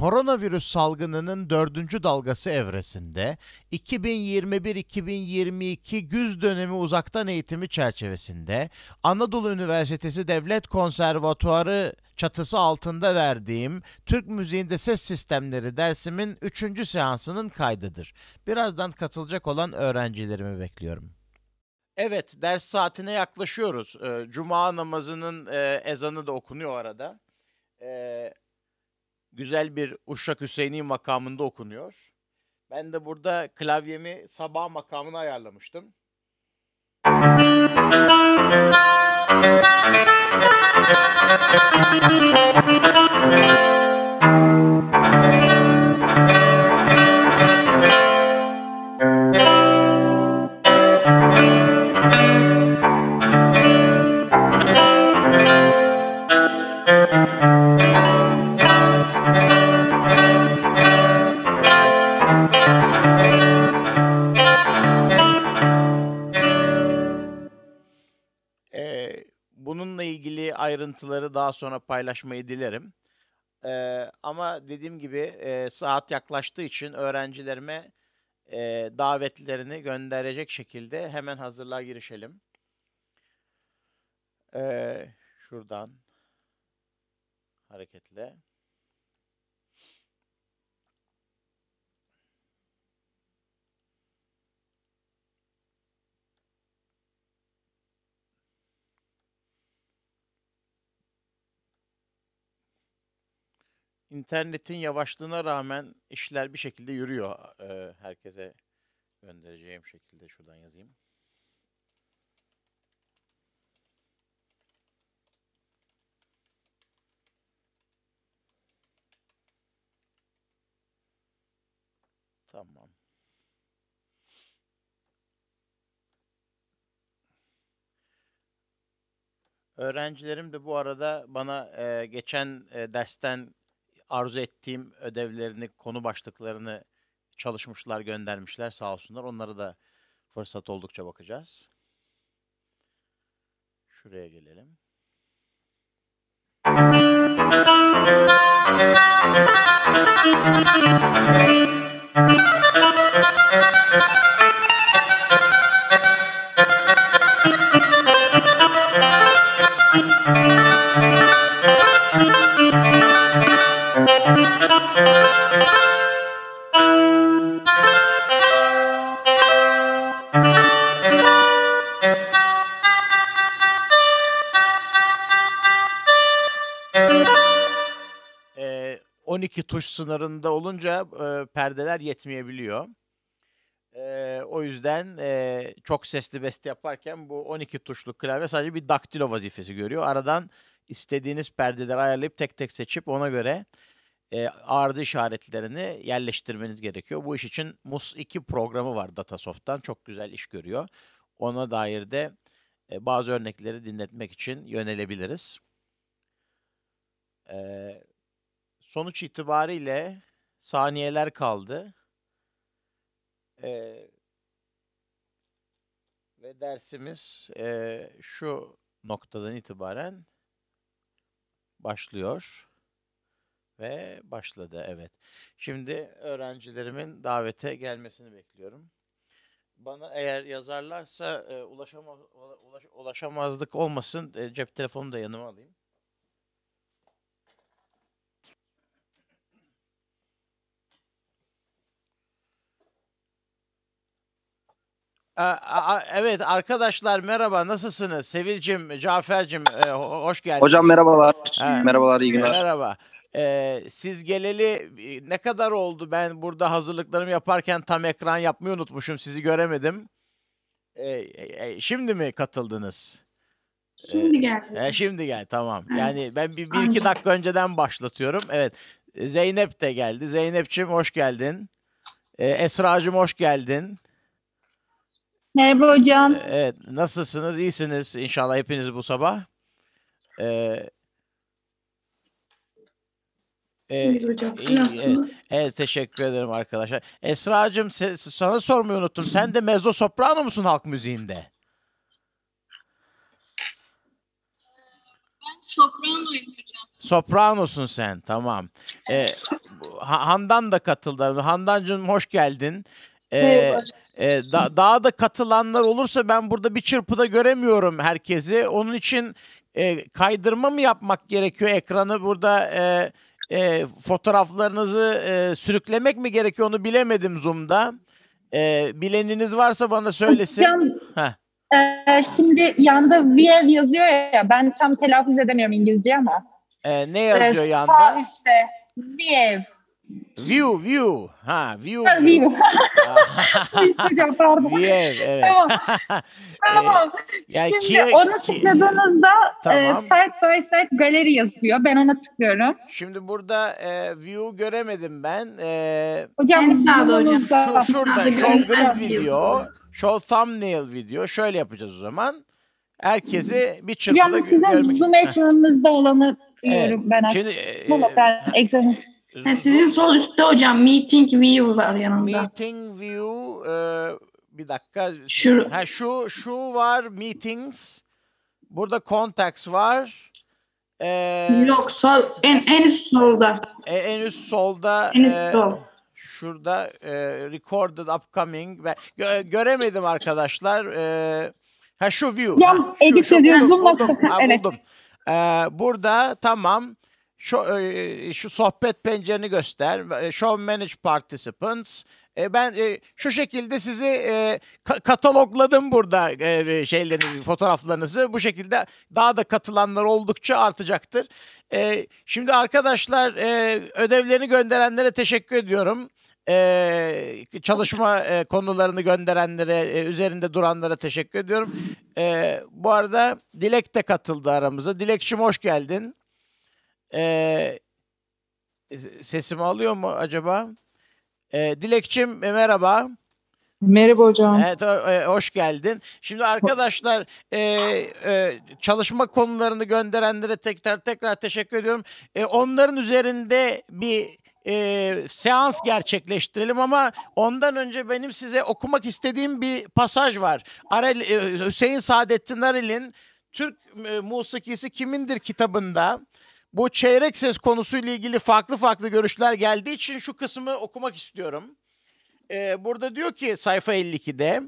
koronavirüs salgınının dördüncü dalgası evresinde 2021-2022 güz dönemi uzaktan eğitimi çerçevesinde Anadolu Üniversitesi Devlet Konservatuarı çatısı altında verdiğim Türk müziğinde ses sistemleri dersimin üçüncü seansının kaydıdır. Birazdan katılacak olan öğrencilerimi bekliyorum. Evet, ders saatine yaklaşıyoruz. Ee, cuma namazının e, ezanı da okunuyor arada. Ee, güzel bir Uşak Hüseyin'in makamında okunuyor. Ben de burada klavyemi sabah makamına ayarlamıştım. Müzik ayrıntıları daha sonra paylaşmayı dilerim. E, ama dediğim gibi e, saat yaklaştığı için öğrencilerime e, davetlerini gönderecek şekilde hemen hazırlığa girişelim. E, şuradan hareketle. internetin yavaşlığına rağmen işler bir şekilde yürüyor. E, herkese göndereceğim şekilde şuradan yazayım. Tamam. Öğrencilerim de bu arada bana e, geçen e, dersten arzu ettiğim ödevlerini, konu başlıklarını çalışmışlar, göndermişler sağ olsunlar. Onlara da fırsat oldukça bakacağız. Şuraya gelelim. Müzik tuş sınırında olunca e, perdeler yetmeyebiliyor. E, o yüzden e, çok sesli beste yaparken bu 12 tuşlu klavye sadece bir daktilo vazifesi görüyor. Aradan istediğiniz perdeleri ayarlayıp tek tek seçip ona göre e, ardı işaretlerini yerleştirmeniz gerekiyor. Bu iş için MUS 2 programı var Datasoft'tan. Çok güzel iş görüyor. Ona dair de e, bazı örnekleri dinletmek için yönelebiliriz. E, sonuç itibariyle saniyeler kaldı. Ee, ve dersimiz e, şu noktadan itibaren başlıyor. Ve başladı evet. Şimdi öğrencilerimin davete gelmesini bekliyorum. Bana eğer yazarlarsa e, ulaşama, ulaş, ulaşamazlık olmasın e, cep telefonu da yanıma alayım. Evet arkadaşlar merhaba nasılsınız? Sevilcim, Cafer'cim e, hoş geldiniz. Hocam merhabalar. Evet. Merhabalar iyi günler. Merhaba. Ee, siz geleli e, ne kadar oldu? Ben burada hazırlıklarımı yaparken tam ekran yapmayı unutmuşum. Sizi göremedim. Ee, şimdi mi katıldınız? Şimdi geldi. Ee, şimdi gel tamam. Evet. Yani ben bir, bir iki dakika önceden başlatıyorum. Evet. Zeynep de geldi. Zeynep'ciğim hoş geldin. Ee, Esra'cığım hoş geldin. Merhaba hocam. Ee, evet, nasılsınız? İyisiniz inşallah hepiniz bu sabah. Ee, e, İyiyiz hocam. E, Evet, teşekkür ederim arkadaşlar. Esra'cığım sana sormayı unuttum. Sen de mezzo soprano musun halk müziğinde? Ben sopranoyum hocam. Sopranosun sen tamam. Ee, Handan da katıldı. Handancığım hoş geldin. Ee, Merhaba hocam. E, da, daha da katılanlar olursa ben burada bir çırpıda göremiyorum herkesi. Onun için e, kaydırma mı yapmak gerekiyor ekranı burada e, e, fotoğraflarınızı e, sürüklemek mi gerekiyor onu bilemedim Zoom'da. E, bileniniz varsa bana söylesin. Hocam, e, şimdi yanda Viev yazıyor ya ben tam telaffuz edemiyorum İngilizce ama. E, ne yazıyor e, yanda? Sağ üstte Viev. View, view. Ha, view. Ha, view. İsteyeceğim pardon. View, evet. Tamam. tamam. Ee, yani Şimdi ki, ona tıkladığınızda e, tamam. e, side by side galeri yazıyor. Ben ona tıklıyorum. Şimdi burada e, view göremedim ben. E, hocam sağda hocam. Şu, şurada show grid video, show thumbnail video. Şöyle yapacağız o zaman. Herkesi bir çırpıda görmek. Hocam sizin Zoom ekranınızda olanı diyorum evet. ben aslında. Şimdi, e, ben ekranınızda yani sizin sol üstte hocam meeting view var yanında. Meeting view e, bir dakika. Şu. Ha, şu şu var meetings. Burada contacts var. Ee, Yok sol en en üst solda. E, en üst solda. En e, üst e, Şurada e, recorded upcoming ve gö, göremedim arkadaşlar. E, ha şu view. Cam edit ediyoruz. Buldum, buldum, buldum. evet. Ee, burada tamam şu, e, e, şu sohbet pencereni göster. E, show manage participants. ben şu şekilde sizi katalogladım burada e, şeylerinizi, fotoğraflarınızı. Bu şekilde daha da katılanlar oldukça artacaktır. şimdi arkadaşlar ödevlerini gönderenlere teşekkür ediyorum. çalışma konularını gönderenlere, üzerinde duranlara teşekkür ediyorum. bu arada Dilek de katıldı aramıza. Dilekçim hoş geldin. E, sesimi alıyor mu acaba? E, Dilekçim e, merhaba. Merhaba hocam. Evet, e, hoş geldin. Şimdi arkadaşlar e, e, çalışma konularını gönderenlere tekrar tekrar teşekkür ediyorum. E, onların üzerinde bir e, seans gerçekleştirelim ama ondan önce benim size okumak istediğim bir pasaj var. Arel, e, Hüseyin Saadettin Arel'in Türk e, Musikisi Kimindir kitabında bu çeyrek ses konusuyla ilgili farklı farklı görüşler geldiği için şu kısmı okumak istiyorum. Ee, burada diyor ki sayfa 52'de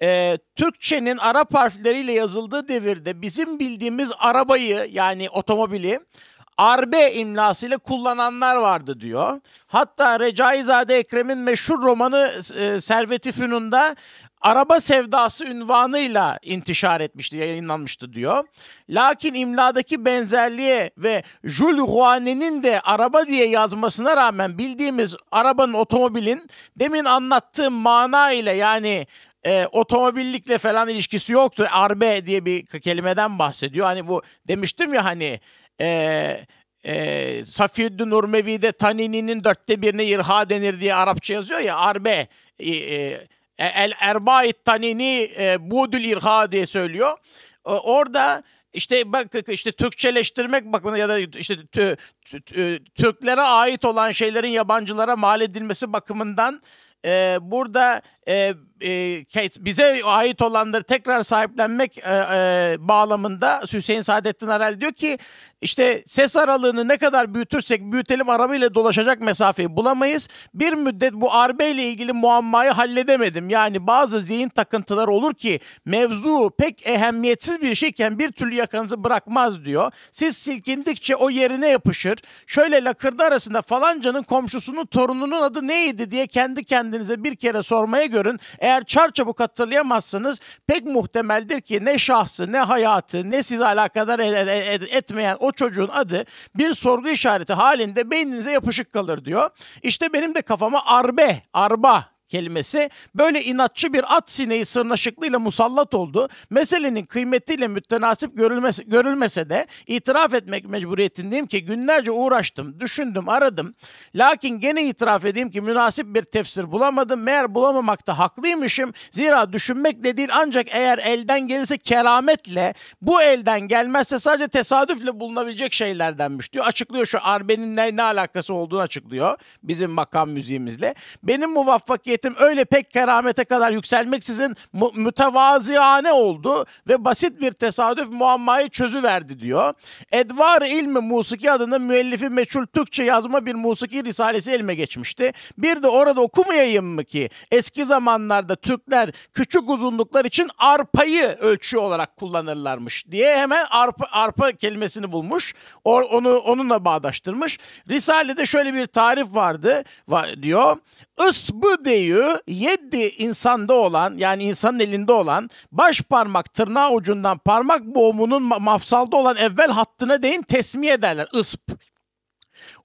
e, ee, Türkçenin Arap harfleriyle yazıldığı devirde bizim bildiğimiz arabayı yani otomobili arbe imlasıyla kullananlar vardı diyor. Hatta Recaizade Ekrem'in meşhur romanı e, Servet-i Fünun'da araba sevdası ünvanıyla intişar etmişti, yayınlanmıştı diyor. Lakin imladaki benzerliğe ve Jules Rouane'nin de araba diye yazmasına rağmen bildiğimiz arabanın, otomobilin demin anlattığım mana ile yani e, otomobillikle falan ilişkisi yoktur. Arbe diye bir kelimeden bahsediyor. Hani bu demiştim ya hani e, e, Safiyeddin Urmevi'de Tanini'nin dörtte birine irha denir diye Arapça yazıyor ya arbe e, e, e, El Erbai Tanini e, Budül İrha diye söylüyor. E, orada işte bak işte Türkçeleştirmek bakımından ya da işte Türklere ait olan şeylerin yabancılara mal edilmesi bakımından e, burada e, e, Kate, bize ait olanları tekrar sahiplenmek e, e, bağlamında Hüseyin Saadettin Arel diyor ki işte ses aralığını ne kadar büyütürsek büyütelim arabayla dolaşacak mesafeyi bulamayız. Bir müddet bu arbe ile ilgili muammayı halledemedim. Yani bazı zihin takıntılar olur ki mevzu pek ehemmiyetsiz bir şeyken bir türlü yakanızı bırakmaz diyor. Siz silkindikçe o yerine yapışır. Şöyle lakırdı arasında falancanın komşusunun torununun adı neydi diye kendi kendinize bir kere sormaya görün. Eğer çarçabuk hatırlayamazsanız pek muhtemeldir ki ne şahsı ne hayatı ne sizi alakadar etmeyen o çocuğun adı bir sorgu işareti halinde beyninize yapışık kalır diyor. İşte benim de kafama arbe, arba kelimesi böyle inatçı bir at sineği sırnaşıklığıyla musallat oldu. Meselenin kıymetiyle mütenasip görülmese, görülmese de itiraf etmek mecburiyetindeyim ki günlerce uğraştım, düşündüm, aradım. Lakin gene itiraf edeyim ki münasip bir tefsir bulamadım. Meğer bulamamakta haklıymışım. Zira düşünmekle değil ancak eğer elden gelirse kerametle bu elden gelmezse sadece tesadüfle bulunabilecek şeylerdenmiş diyor. Açıklıyor şu arbenin ne, ne alakası olduğunu açıklıyor bizim makam müziğimizle. Benim muvaffakiyetim kerametim öyle pek keramete kadar yükselmeksizin mu- mütevaziyane oldu ve basit bir tesadüf muammayı çözüverdi diyor. Edvar ilmi musiki adında müellifi meçhul Türkçe yazma bir musiki risalesi elime geçmişti. Bir de orada okumayayım mı ki eski zamanlarda Türkler küçük uzunluklar için arpayı ölçü olarak kullanırlarmış diye hemen arpa, arpa kelimesini bulmuş. Or, onu onunla bağdaştırmış. Risale'de şöyle bir tarif vardı va, diyor ısbıdeyi yedi insanda olan yani insanın elinde olan baş parmak tırnağı ucundan parmak boğumunun mafsalda olan evvel hattına değin tesmiye ederler. Isp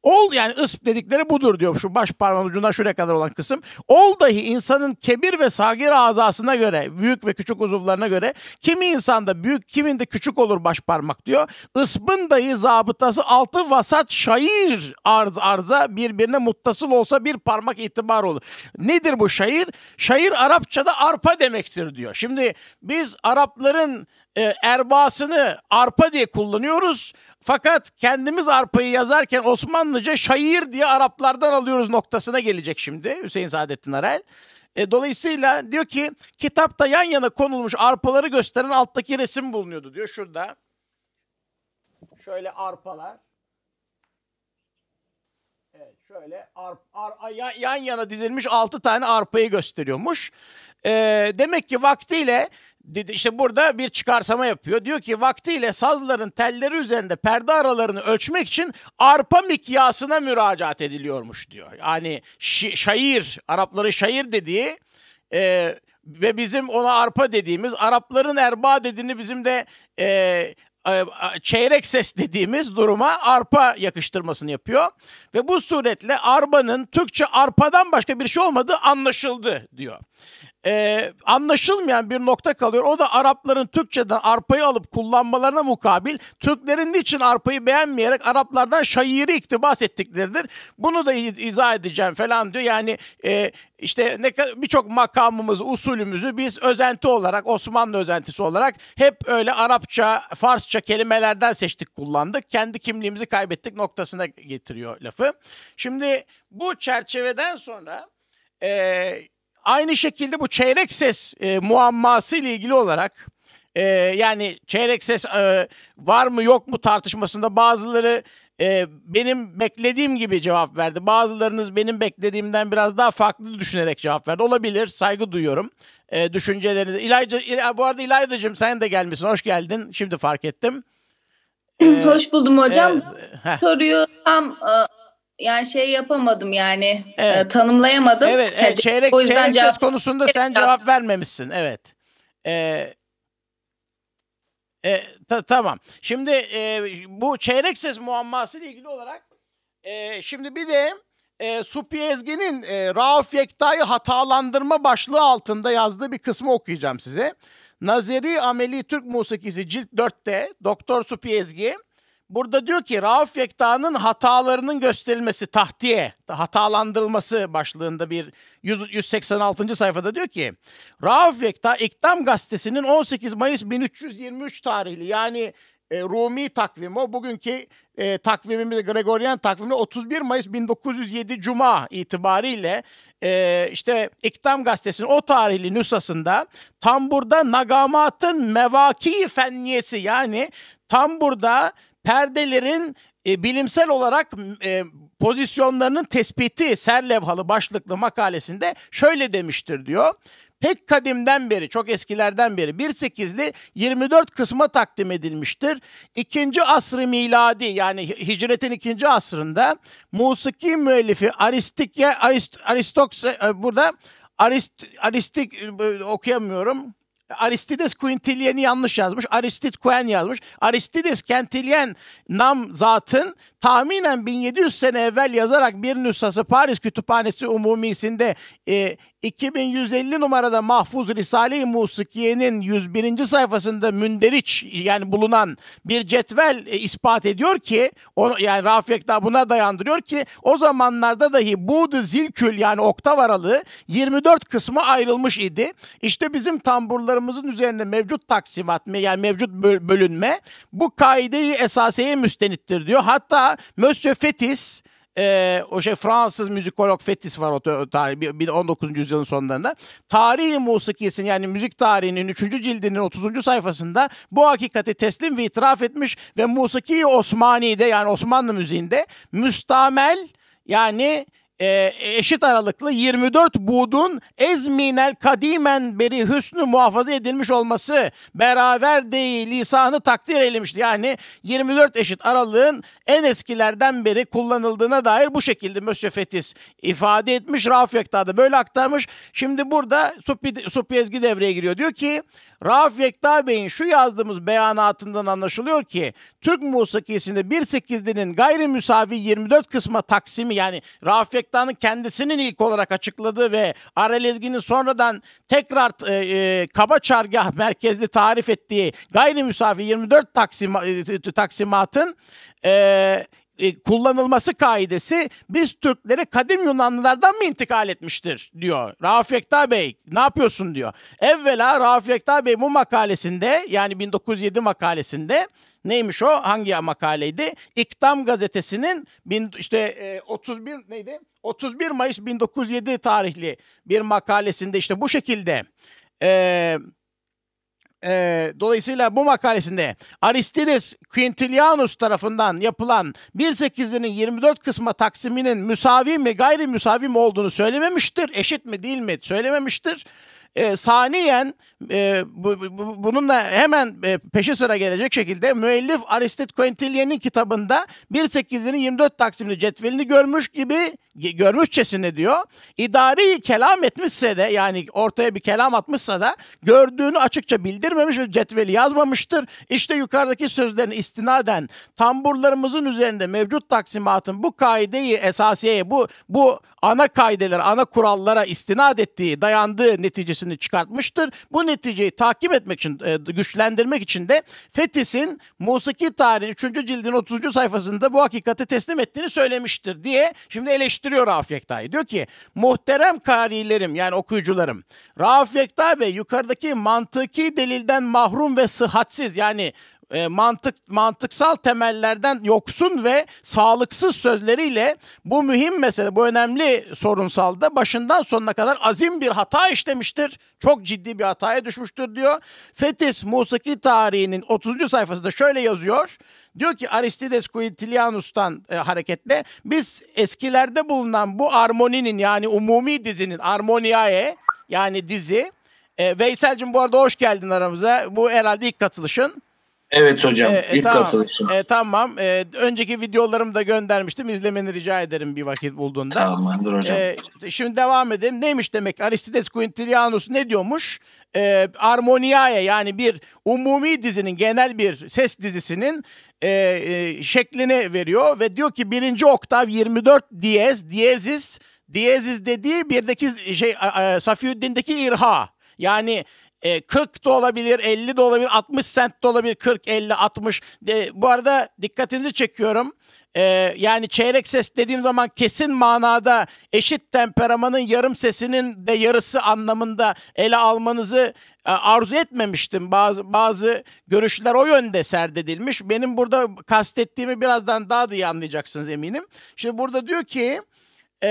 Ol yani ısp dedikleri budur diyor şu baş parmağın ucundan şuraya kadar olan kısım. Ol dahi insanın kebir ve sagir azasına göre büyük ve küçük uzuvlarına göre kimi insanda büyük kiminde küçük olur baş parmak diyor. Ispın dahi zabıtası altı vasat şair arz arza birbirine muttasıl olsa bir parmak itibar olur. Nedir bu şair? Şair Arapçada arpa demektir diyor. Şimdi biz Arapların e, erbasını arpa diye kullanıyoruz. Fakat kendimiz arpayı yazarken Osmanlıca şair diye Araplardan alıyoruz noktasına gelecek şimdi Hüseyin Saadettin Arel. E, dolayısıyla diyor ki kitapta yan yana konulmuş arpaları gösteren alttaki resim bulunuyordu diyor şurada. Şöyle arpalar. Evet şöyle arp, ar, yan yana dizilmiş altı tane arpayı gösteriyormuş. E, demek ki vaktiyle dedi işte burada bir çıkarsama yapıyor. Diyor ki vaktiyle sazların telleri üzerinde perde aralarını ölçmek için arpa mikyasına müracaat ediliyormuş diyor. Yani şi- şair, Arapların şair dediği e, ve bizim ona arpa dediğimiz, Arapların erba dediğini bizim de e, e çeyrek ses dediğimiz duruma arpa yakıştırmasını yapıyor. Ve bu suretle arbanın Türkçe arpadan başka bir şey olmadığı anlaşıldı diyor e, anlaşılmayan bir nokta kalıyor. O da Arapların Türkçeden arpayı alıp kullanmalarına mukabil Türklerin niçin arpayı beğenmeyerek Araplardan şairi iktibas ettikleridir. Bunu da izah edeceğim falan diyor. Yani e, işte ne birçok makamımız, usulümüzü biz özenti olarak, Osmanlı özentisi olarak hep öyle Arapça, Farsça kelimelerden seçtik, kullandık. Kendi kimliğimizi kaybettik noktasına getiriyor lafı. Şimdi bu çerçeveden sonra e, Aynı şekilde bu çeyrek ses e, muamması ile ilgili olarak e, yani çeyrek ses e, var mı yok mu tartışmasında bazıları e, benim beklediğim gibi cevap verdi. Bazılarınız benim beklediğimden biraz daha farklı düşünerek cevap verdi. Olabilir saygı duyuyorum e, düşüncelerinize. İlayda, İla, bu arada İlayda'cığım sen de gelmişsin hoş geldin şimdi fark ettim. Hoş buldum hocam. Ee, heh. Soruyu tam e, yani şey yapamadım yani e, evet. e, tanımlayamadım. Evet, evet çeyrek, o yüzden çeyrek cevap... ses konusunda sen cevap vermemişsin. Evet. Ee, e, ta, tamam. Şimdi e, bu çeyrek ses muamması ile ilgili olarak e, şimdi bir de e, Supi Ezgi'nin e, Rauf Yekta'yı hatalandırma başlığı altında yazdığı bir kısmı okuyacağım size. Nazeri Ameli Türk Musikisi Cilt 4'te Doktor Supi Ezgi Burada diyor ki Rauf Yekta'nın hatalarının gösterilmesi, tahtiye, hatalandırılması başlığında bir 186. sayfada diyor ki Rauf Yekta İktam Gazetesi'nin 18 Mayıs 1323 tarihli yani e, Rumi takvimi o bugünkü e, takvimimiz Gregorian takvimi 31 Mayıs 1907 Cuma itibariyle e, işte İktam Gazetesi'nin o tarihli nüshasında burada nagamatın mevaki fenniyesi yani tam burada perdelerin e, bilimsel olarak e, pozisyonlarının tespiti serlevhalı başlıklı makalesinde şöyle demiştir diyor. Pek kadimden beri, çok eskilerden beri 1.8'li 24 kısma takdim edilmiştir. 2. asrı miladi yani hicretin 2. asrında musiki müellifi Aristike, Arist, Aristoks, e, burada Arist, Aristik e, okuyamıyorum. Aristides Quintilian'i yanlış yazmış. Aristid Quen yazmış. Aristides Quintilian nam zatın tahminen 1700 sene evvel yazarak bir nüshası Paris Kütüphanesi Umumisi'nde e, 2150 numarada mahfuz Risale-i Musikiye'nin 101. sayfasında münderiç yani bulunan bir cetvel e, ispat ediyor ki onu, yani Rafi Ekta buna dayandırıyor ki o zamanlarda dahi Buğdu Zilkül yani oktav aralığı 24 kısmı ayrılmış idi. İşte bizim tamburlarımız kurallarımızın üzerine mevcut taksimat mı yani mevcut bölünme bu kaideyi esaseye müstenittir diyor. Hatta Monsieur Fetis ee, o şey Fransız müzikolog Fetis var o, o tarih 19. yüzyılın sonlarında. Tarihi musikisinin yani müzik tarihinin 3. cildinin 30. sayfasında bu hakikati teslim ve itiraf etmiş ve musiki Osmani'de yani Osmanlı müziğinde müstamel yani e, eşit aralıklı 24 buğdun ezminel kadimen beri hüsnü muhafaza edilmiş olması beraber değil lisanı takdir edilmişti. Yani 24 eşit aralığın en eskilerden beri kullanıldığına dair bu şekilde Mösyö Fetis ifade etmiş. Rauf da böyle aktarmış. Şimdi burada Supi, Supi Ezgi devreye giriyor. Diyor ki Rauf Yekta Bey'in şu yazdığımız beyanatından anlaşılıyor ki Türk musikisinde gayri müsavi 24 kısma taksimi yani Rauf Yekta'nın kendisinin ilk olarak açıkladığı ve Arel Ezgi'nin sonradan tekrar e, e, kaba çargah merkezli tarif ettiği gayri müsavi 24 taksim, e, taksimatın e, e, kullanılması kaidesi biz Türkleri kadim Yunanlılardan mı intikal etmiştir diyor. Rauf Yekta Bey ne yapıyorsun diyor. Evvela Rauf Yekta Bey bu makalesinde yani 1907 makalesinde neymiş o hangi makaleydi? İktam gazetesinin bin, işte 31 e, neydi? 31 Mayıs 1907 tarihli bir makalesinde işte bu şekilde eee e, dolayısıyla bu makalesinde Aristides Quintilianus tarafından yapılan 1.8'inin 24 kısma taksiminin müsavi mi gayri müsavi mi olduğunu söylememiştir. Eşit mi değil mi söylememiştir. E, saniyen e, bu, bu, bununla hemen e, peşi sıra gelecek şekilde müellif Aristit Quintillian'in kitabında 1.8'inin 24 taksimli cetvelini görmüş gibi görmüşçesine diyor. İdari kelam etmişse de yani ortaya bir kelam atmışsa da gördüğünü açıkça bildirmemiş ve cetveli yazmamıştır. İşte yukarıdaki sözlerin istinaden tamburlarımızın üzerinde mevcut taksimatın bu kaideyi esasiyeye bu bu ana kaideler, ana kurallara istinad ettiği, dayandığı neticesini çıkartmıştır. Bu neticeyi takip etmek için, e, güçlendirmek için de Fetis'in Musiki Tarihi 3. cildin 30. sayfasında bu hakikati teslim ettiğini söylemiştir diye şimdi eleştiriyor Rauf Yekta'yı. Diyor ki muhterem karilerim yani okuyucularım Rauf Yekta Bey yukarıdaki mantıki delilden mahrum ve sıhhatsiz yani e, mantık mantıksal temellerden yoksun ve sağlıksız sözleriyle bu mühim mesele, bu önemli sorunsalda başından sonuna kadar azim bir hata işlemiştir. Çok ciddi bir hataya düşmüştür diyor. Fetis Musiki tarihinin 30. sayfasında şöyle yazıyor. Diyor ki Aristides Quintilianus'tan e, hareketle biz eskilerde bulunan bu armoninin yani umumi dizinin Armoniae yani dizi e, Veysel'cim bu arada hoş geldin aramıza. Bu herhalde ilk katılışın. Evet hocam. E, e, ilk tamam. katılışım. E, tamam. E, önceki videolarımı da göndermiştim. izlemeni rica ederim bir vakit bulduğunda. Tamamdır hocam. E, şimdi devam edelim. Neymiş demek? Aristides Quintilianus ne diyormuş? E, Armonia'ya yani bir umumi dizinin genel bir ses dizisinin e, e, şeklini veriyor ve diyor ki birinci oktav 24 diyez, diyezis, diyezis dediği birdeki şey e, Safiüddin'deki irha. Yani e, 40 da olabilir, 50 de olabilir, 60 sent de olabilir, 40, 50, 60. De, bu arada dikkatinizi çekiyorum. E, yani çeyrek ses dediğim zaman kesin manada eşit temperamanın yarım sesinin de yarısı anlamında ele almanızı e, arzu etmemiştim. Bazı bazı görüşler o yönde serdedilmiş. Benim burada kastettiğimi birazdan daha da iyi anlayacaksınız eminim. Şimdi burada diyor ki e,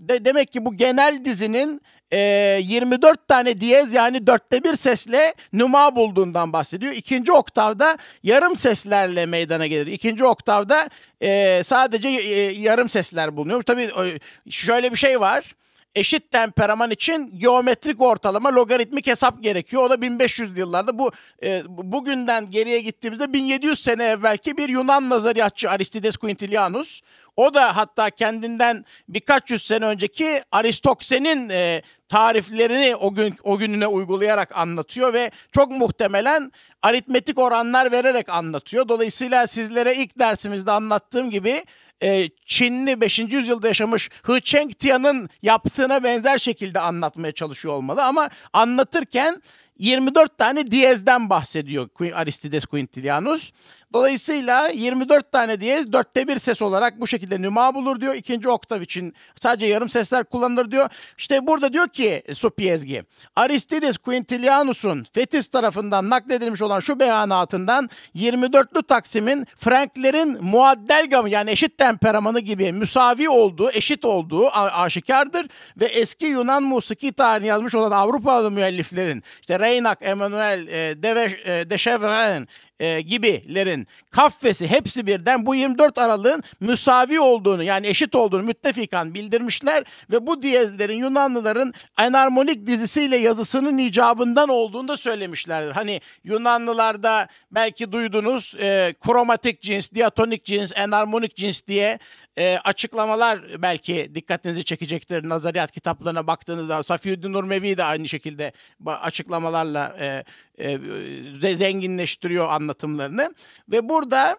de, demek ki bu genel dizinin e, 24 tane diyez yani dörtte bir sesle nüma bulduğundan bahsediyor. İkinci oktavda yarım seslerle meydana gelir. İkinci oktavda e, sadece e, yarım sesler bulunuyor. Tabii e, şöyle bir şey var. Eşit temperaman için geometrik ortalama logaritmik hesap gerekiyor. O da 1500 yıllarda bu e, bugünden geriye gittiğimizde 1700 sene evvelki bir Yunan nazariyatçı Aristides Quintilianus o da hatta kendinden birkaç yüz sene önceki Aristoksen'in e, tariflerini o gün o gününe uygulayarak anlatıyor ve çok muhtemelen aritmetik oranlar vererek anlatıyor. Dolayısıyla sizlere ilk dersimizde anlattığım gibi e, Çinli 5. yüzyılda yaşamış He Chengtian'ın yaptığına benzer şekilde anlatmaya çalışıyor olmalı ama anlatırken 24 tane diyezden bahsediyor Aristides Quintilianus. Dolayısıyla 24 tane diye dörtte bir ses olarak bu şekilde nüma bulur diyor. İkinci oktav için sadece yarım sesler kullanılır diyor. İşte burada diyor ki Supiezgi, Aristides Quintilianus'un Fetis tarafından nakledilmiş olan şu beyanatından 24'lü taksimin Franklerin muaddel gamı yani eşit temperamanı gibi müsavi olduğu, eşit olduğu aşikardır. Ve eski Yunan musiki tarihini yazmış olan Avrupalı müelliflerin işte Reynak, Emanuel, e, Deve, e, Deşevren, e, gibilerin kafesi hepsi birden bu 24 Aralık'ın müsavi olduğunu yani eşit olduğunu müttefikan bildirmişler ve bu diyezlerin Yunanlıların enarmonik dizisiyle yazısının icabından olduğunu da söylemişlerdir. Hani Yunanlılarda belki duydunuz e, kromatik cins, diatonik cins, enarmonik cins diye e, açıklamalar belki dikkatinizi çekecektir. Nazariyat kitaplarına baktığınızda Safiüddin Nurmevi de aynı şekilde açıklamalarla e, e, zenginleştiriyor anlatımlarını. Ve burada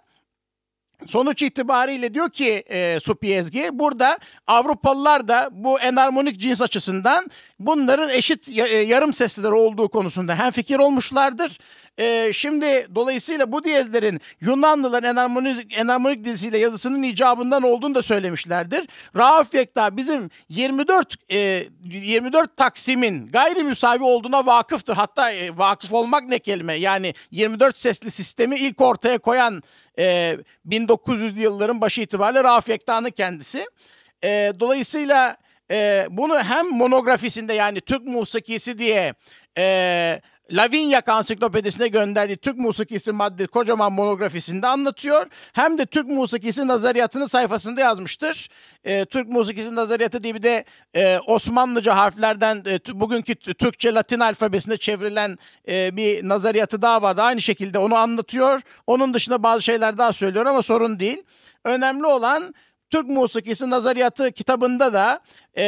Sonuç itibariyle diyor ki e, Supiezgi burada Avrupalılar da bu enarmonik cins açısından bunların eşit ya, e, yarım sesler olduğu konusunda hem fikir olmuşlardır. E, şimdi dolayısıyla bu diyezlerin Yunanlıların enarmonik, enarmonik dizisiyle yazısının icabından olduğunu da söylemişlerdir. Rauf Yekta bizim 24 e, 24 Taksim'in gayri müsavi olduğuna vakıftır. Hatta e, vakıf olmak ne kelime yani 24 sesli sistemi ilk ortaya koyan e, ee, 1900'lü yılların başı itibariyle Rauf Yekta'nın kendisi. Ee, dolayısıyla e, bunu hem monografisinde yani Türk musikisi diye e, Lavinia Ansiklopedisi'ne gönderdiği Türk Musikisi madde kocaman monografisinde anlatıyor. Hem de Türk Musikisi Nazariyatı'nı sayfasında yazmıştır. E, Türk Musikisi Nazariyatı diye bir de e, Osmanlıca harflerden e, bugünkü Türkçe Latin alfabesinde çevrilen e, bir nazariyatı daha vardı. Aynı şekilde onu anlatıyor. Onun dışında bazı şeyler daha söylüyor ama sorun değil. Önemli olan Türk Musikisi Nazariyatı kitabında da e,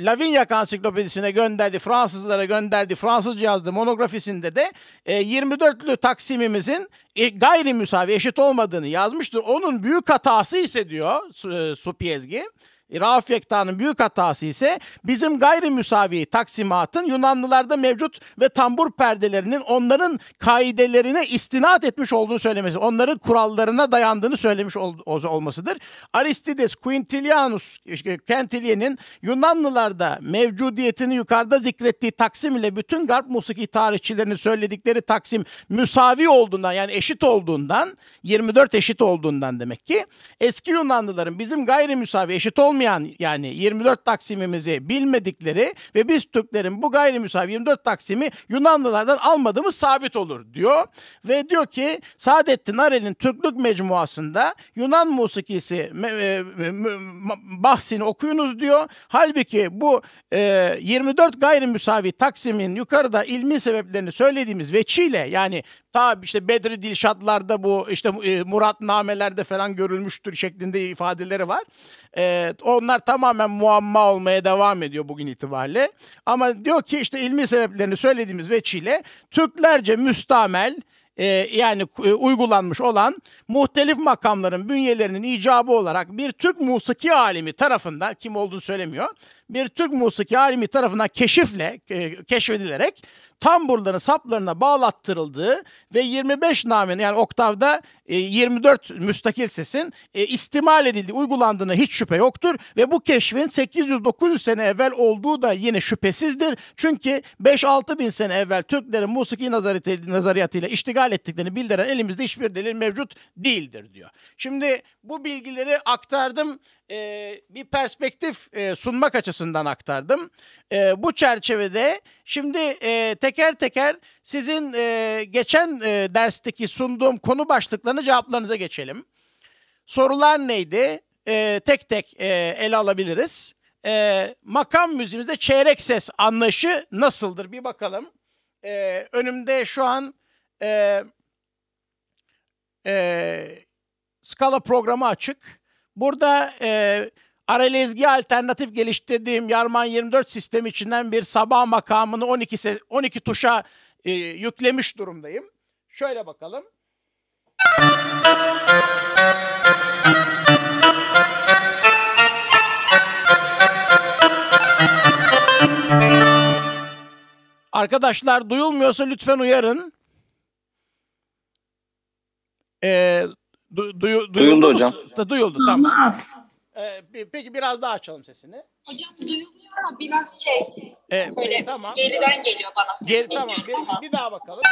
Lavinyak ansiklopedisine gönderdi, Fransızlara gönderdi, Fransızca yazdı monografisinde de e, 24'lü taksimimizin e, gayri müsavi eşit olmadığını yazmıştır. Onun büyük hatası ise diyor e, Supiezgi. E, Rauf Yekta'nın büyük hatası ise bizim gayrimüsavi taksimatın Yunanlılarda mevcut ve tambur perdelerinin onların kaidelerine istinat etmiş olduğunu söylemesi. Onların kurallarına dayandığını söylemiş ol, olmasıdır. Aristides Quintilianus Quintilian'in Yunanlılarda mevcudiyetini yukarıda zikrettiği Taksim ile bütün garp musiki tarihçilerinin söyledikleri Taksim müsavi olduğundan yani eşit olduğundan 24 eşit olduğundan demek ki eski Yunanlıların bizim gayrimüsavi eşit olmayan olmayan yani 24 Taksim'imizi bilmedikleri ve biz Türklerin bu gayrimüslim 24 Taksim'i Yunanlılardan almadığımız sabit olur diyor. Ve diyor ki Saadettin Arel'in Türklük mecmuasında Yunan musikisi e, bahsini okuyunuz diyor. Halbuki bu 24 e, gayrimüsavi Taksim'in yukarıda ilmi sebeplerini söylediğimiz veçiyle yani ta işte Bedri Dilşadlar'da bu işte e, Murat namelerde falan görülmüştür şeklinde ifadeleri var. E, onlar tamamen muamma olmaya devam ediyor bugün itibariyle. Ama diyor ki işte ilmi sebeplerini söylediğimiz veçile Türklerce müstamel e, yani e, uygulanmış olan muhtelif makamların bünyelerinin icabı olarak bir Türk musiki alimi tarafından kim olduğunu söylemiyor. Bir Türk musiki alimi tarafından keşifle e, keşfedilerek tamburların saplarına bağlattırıldığı ve 25 namen yani oktavda 24 e, müstakil sesin e, istimal edildiği uygulandığına hiç şüphe yoktur ve bu keşfin 800-900 sene evvel olduğu da yine şüphesizdir. Çünkü 5-6 bin sene evvel Türklerin musiki nazariyatıyla iştigal ettiklerini bildiren elimizde hiçbir delil mevcut değildir diyor. Şimdi bu bilgileri aktardım. E, bir perspektif e, sunmak açısından aktardım. E, bu çerçevede şimdi e, teker teker sizin e, geçen e, dersteki sunduğum konu başlıklarını cevaplarınıza geçelim. Sorular neydi? E, tek tek e, ele alabiliriz. E, makam müziğimizde çeyrek ses anlayışı nasıldır? Bir bakalım. E, önümde şu an... E, e, skala programı açık. Burada e, aralezgi alternatif geliştirdiğim Yarman 24 sistemi içinden bir sabah makamını 12 12 tuşa e, yüklemiş durumdayım. Şöyle bakalım. Arkadaşlar duyulmuyorsa lütfen uyarın. Ee, Du, duyu, duyuldu, duyuldu hocam. Da, duyuldu tamam. Ee, peki biraz daha açalım sesini. Hocam duyuluyor ama biraz şey. Ee, böyle tamam. geriden geliyor bana. Geri, tamam. Bir, bir daha bakalım.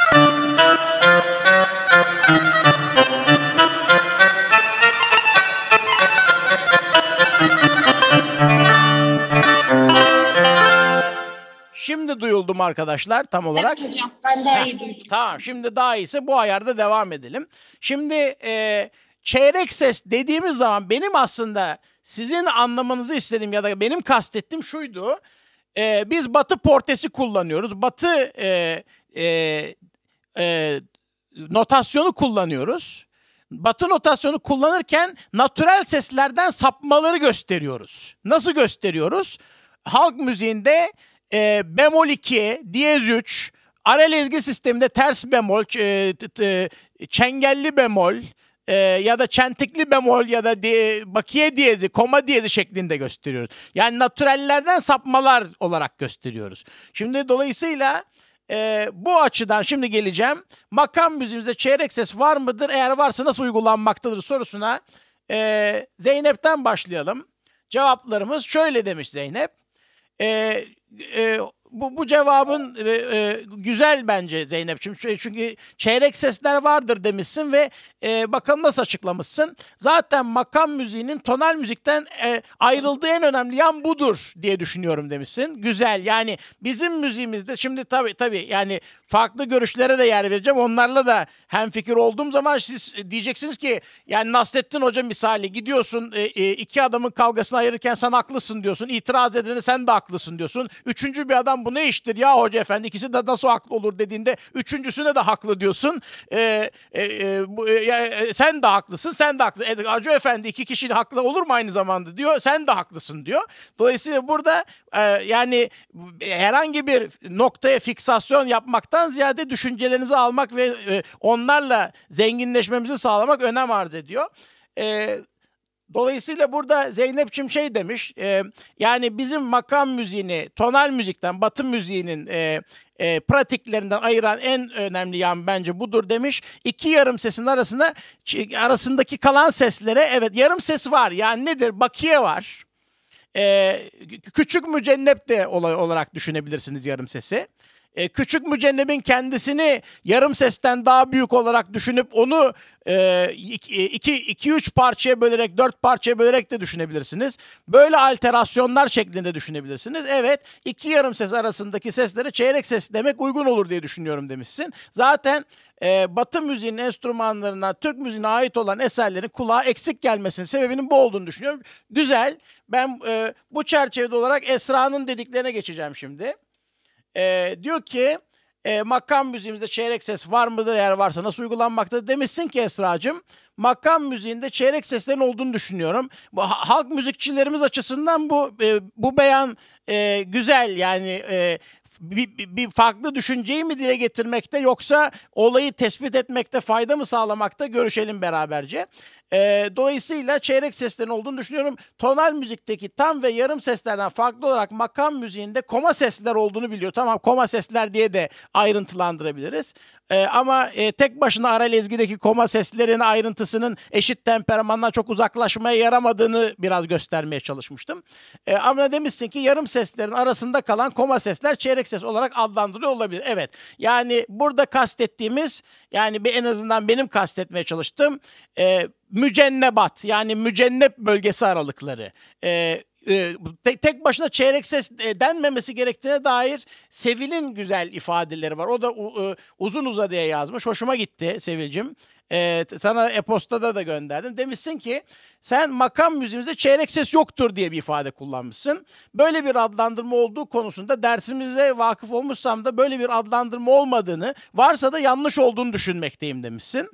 Şimdi duyuldum arkadaşlar tam olarak. Evet hocam ben daha iyi duydum. Tamam şimdi daha iyiyse bu ayarda devam edelim. Şimdi e, çeyrek ses dediğimiz zaman benim aslında sizin anlamanızı istedim ya da benim kastettim şuydu. E, biz batı portesi kullanıyoruz. Batı e, e, e, notasyonu kullanıyoruz. Batı notasyonu kullanırken natürel seslerden sapmaları gösteriyoruz. Nasıl gösteriyoruz? Halk müziğinde e, bemol 2, diyez 3, arel ezgi sisteminde ters bemol, e, e, çengelli bemol, e, ya da çentikli bemol ya da di, bakiye diyezi, koma diyezi şeklinde gösteriyoruz. Yani natürellerden sapmalar olarak gösteriyoruz. Şimdi dolayısıyla e, bu açıdan şimdi geleceğim. Makam müziğimizde çeyrek ses var mıdır? Eğer varsa nasıl uygulanmaktadır sorusuna e, Zeynep'ten başlayalım. Cevaplarımız şöyle demiş Zeynep. E, えー、bu, bu cevabın e, e, güzel bence Zeynep'ciğim. Çünkü çeyrek sesler vardır demişsin ve e, bakalım nasıl açıklamışsın. Zaten makam müziğinin tonal müzikten e, ayrıldığı en önemli yan budur diye düşünüyorum demişsin. Güzel yani bizim müziğimizde şimdi tabii tabii yani farklı görüşlere de yer vereceğim. Onlarla da hem fikir olduğum zaman siz diyeceksiniz ki yani Nasrettin Hoca misali gidiyorsun e, e, iki adamın kavgasını ayırırken sen haklısın diyorsun. İtiraz edene sen de haklısın diyorsun. Üçüncü bir adam bu ne iştir ya hoca efendi ikisi de nasıl haklı olur dediğinde üçüncüsüne de haklı diyorsun. E, e, e, bu, e, e, sen de haklısın sen de haklısın. E, hoca efendi iki kişi haklı olur mu aynı zamanda diyor sen de haklısın diyor. Dolayısıyla burada e, yani herhangi bir noktaya fiksasyon yapmaktan ziyade düşüncelerinizi almak ve e, onlarla zenginleşmemizi sağlamak önem arz ediyor. E, Dolayısıyla burada Zeynep Çimşey demiş, e, yani bizim makam müziğini, tonal müzikten, batı müziğinin e, e, pratiklerinden ayıran en önemli yan bence budur demiş. İki yarım sesin arasında arasındaki kalan seslere evet yarım ses var. Yani nedir? Bakiye var. E, küçük mücennep de olay olarak düşünebilirsiniz yarım sesi e, küçük mücennebin kendisini yarım sesten daha büyük olarak düşünüp onu 2-3 e, e parçaya bölerek, 4 parçaya bölerek de düşünebilirsiniz. Böyle alterasyonlar şeklinde düşünebilirsiniz. Evet, iki yarım ses arasındaki seslere çeyrek ses demek uygun olur diye düşünüyorum demişsin. Zaten e, Batı müziğinin enstrümanlarına, Türk müziğine ait olan eserlerin kulağa eksik gelmesinin sebebinin bu olduğunu düşünüyorum. Güzel. Ben e, bu çerçevede olarak Esra'nın dediklerine geçeceğim şimdi. E, diyor ki e, makam müziğimizde çeyrek ses var mıdır? Eğer varsa nasıl uygulanmakta? Demişsin ki Esra'cığım makam müziğinde çeyrek seslerin olduğunu düşünüyorum. Bu, halk müzikçilerimiz açısından bu e, bu beyan e, güzel yani e, bir, bir, bir farklı düşünceyi mi dile getirmekte yoksa olayı tespit etmekte fayda mı sağlamakta görüşelim beraberce. E, dolayısıyla çeyrek seslerin olduğunu düşünüyorum. Tonal müzikteki tam ve yarım seslerden farklı olarak makam müziğinde koma sesler olduğunu biliyor. Tamam koma sesler diye de ayrıntılandırabiliriz. E, ama e, tek başına ara lezgideki koma seslerin ayrıntısının eşit temperamandan çok uzaklaşmaya yaramadığını biraz göstermeye çalışmıştım. E, ama demişsin ki yarım seslerin arasında kalan koma sesler çeyrek ses olarak adlandırılıyor olabilir. Evet yani burada kastettiğimiz yani en azından benim kastetmeye çalıştığım e, mücennebat yani mücennep bölgesi aralıkları ee, e, e, tek başına çeyrek ses e, denmemesi gerektiğine dair Sevil'in güzel ifadeleri var. O da e, uzun uzadıya yazmış. Hoşuma gitti Sevil'cim. E, sana e-postada da gönderdim. Demişsin ki sen makam müziğimizde çeyrek ses yoktur diye bir ifade kullanmışsın. Böyle bir adlandırma olduğu konusunda dersimize vakıf olmuşsam da böyle bir adlandırma olmadığını varsa da yanlış olduğunu düşünmekteyim demişsin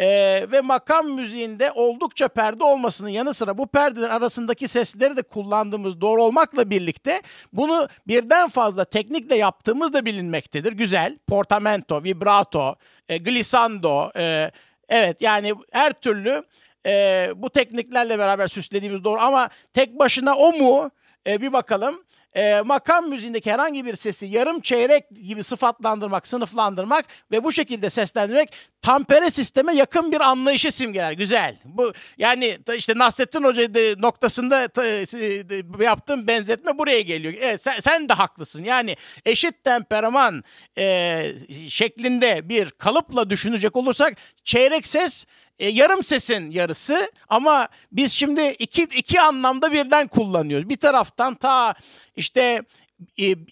e, ve makam müziğinde oldukça perde olmasının yanı sıra bu perdenin arasındaki sesleri de kullandığımız doğru olmakla birlikte bunu birden fazla teknikle yaptığımız da bilinmektedir. Güzel. Portamento, vibrato, e, glissando, e, evet yani her türlü e, bu tekniklerle beraber süslediğimiz doğru ama tek başına o mu? E, bir bakalım e, makam müziğindeki herhangi bir sesi yarım çeyrek gibi sıfatlandırmak, sınıflandırmak ve bu şekilde seslendirmek tampere sisteme yakın bir anlayışı simgeler. Güzel. Bu yani işte Nasrettin Hoca noktasında yaptığım benzetme buraya geliyor. Evet, sen, sen de haklısın. Yani eşit temperaman e, şeklinde bir kalıpla düşünecek olursak çeyrek ses e, yarım sesin yarısı ama biz şimdi iki, iki anlamda birden kullanıyoruz. Bir taraftan ta işte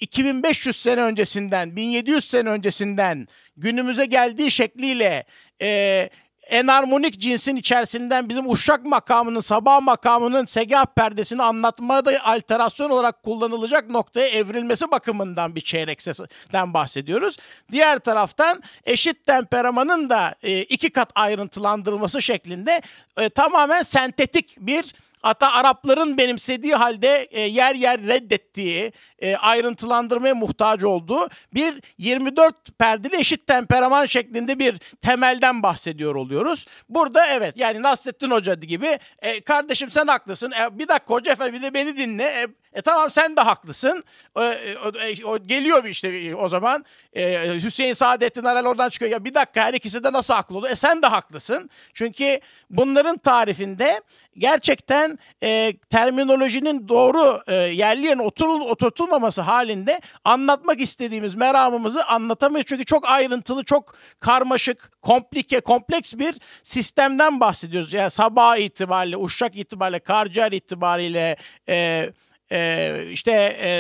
2500 e, sene öncesinden, 1700 sene öncesinden günümüze geldiği şekliyle e, enarmonik cinsin içerisinden bizim uşak makamının, sabah makamının segah perdesini anlatmada alterasyon olarak kullanılacak noktaya evrilmesi bakımından bir çeyrek sesinden bahsediyoruz. Diğer taraftan eşit temperamanın da e, iki kat ayrıntılandırılması şeklinde e, tamamen sentetik bir Hatta Arapların benimsediği halde e, yer yer reddettiği, e, ayrıntılandırmaya muhtaç olduğu bir 24 perdeli eşit temperaman şeklinde bir temelden bahsediyor oluyoruz. Burada evet yani Nasrettin Hoca gibi e, kardeşim sen haklısın. E, bir dakika hoca efendi bir de beni dinle. E, e tamam sen de haklısın. E, e, o, geliyor işte e, o zaman e, Hüseyin Saadettin Aral oradan çıkıyor. Ya bir dakika her ikisi de nasıl haklı oluyor? E sen de haklısın. Çünkü bunların tarifinde gerçekten e, terminolojinin doğru e, yerli yerine oturul, oturtulmaması halinde anlatmak istediğimiz meramımızı anlatamıyoruz Çünkü çok ayrıntılı, çok karmaşık, komplike, kompleks bir sistemden bahsediyoruz. Yani sabah itibariyle, uşak itibariyle, karciğer itibariyle... E, e, işte e, e,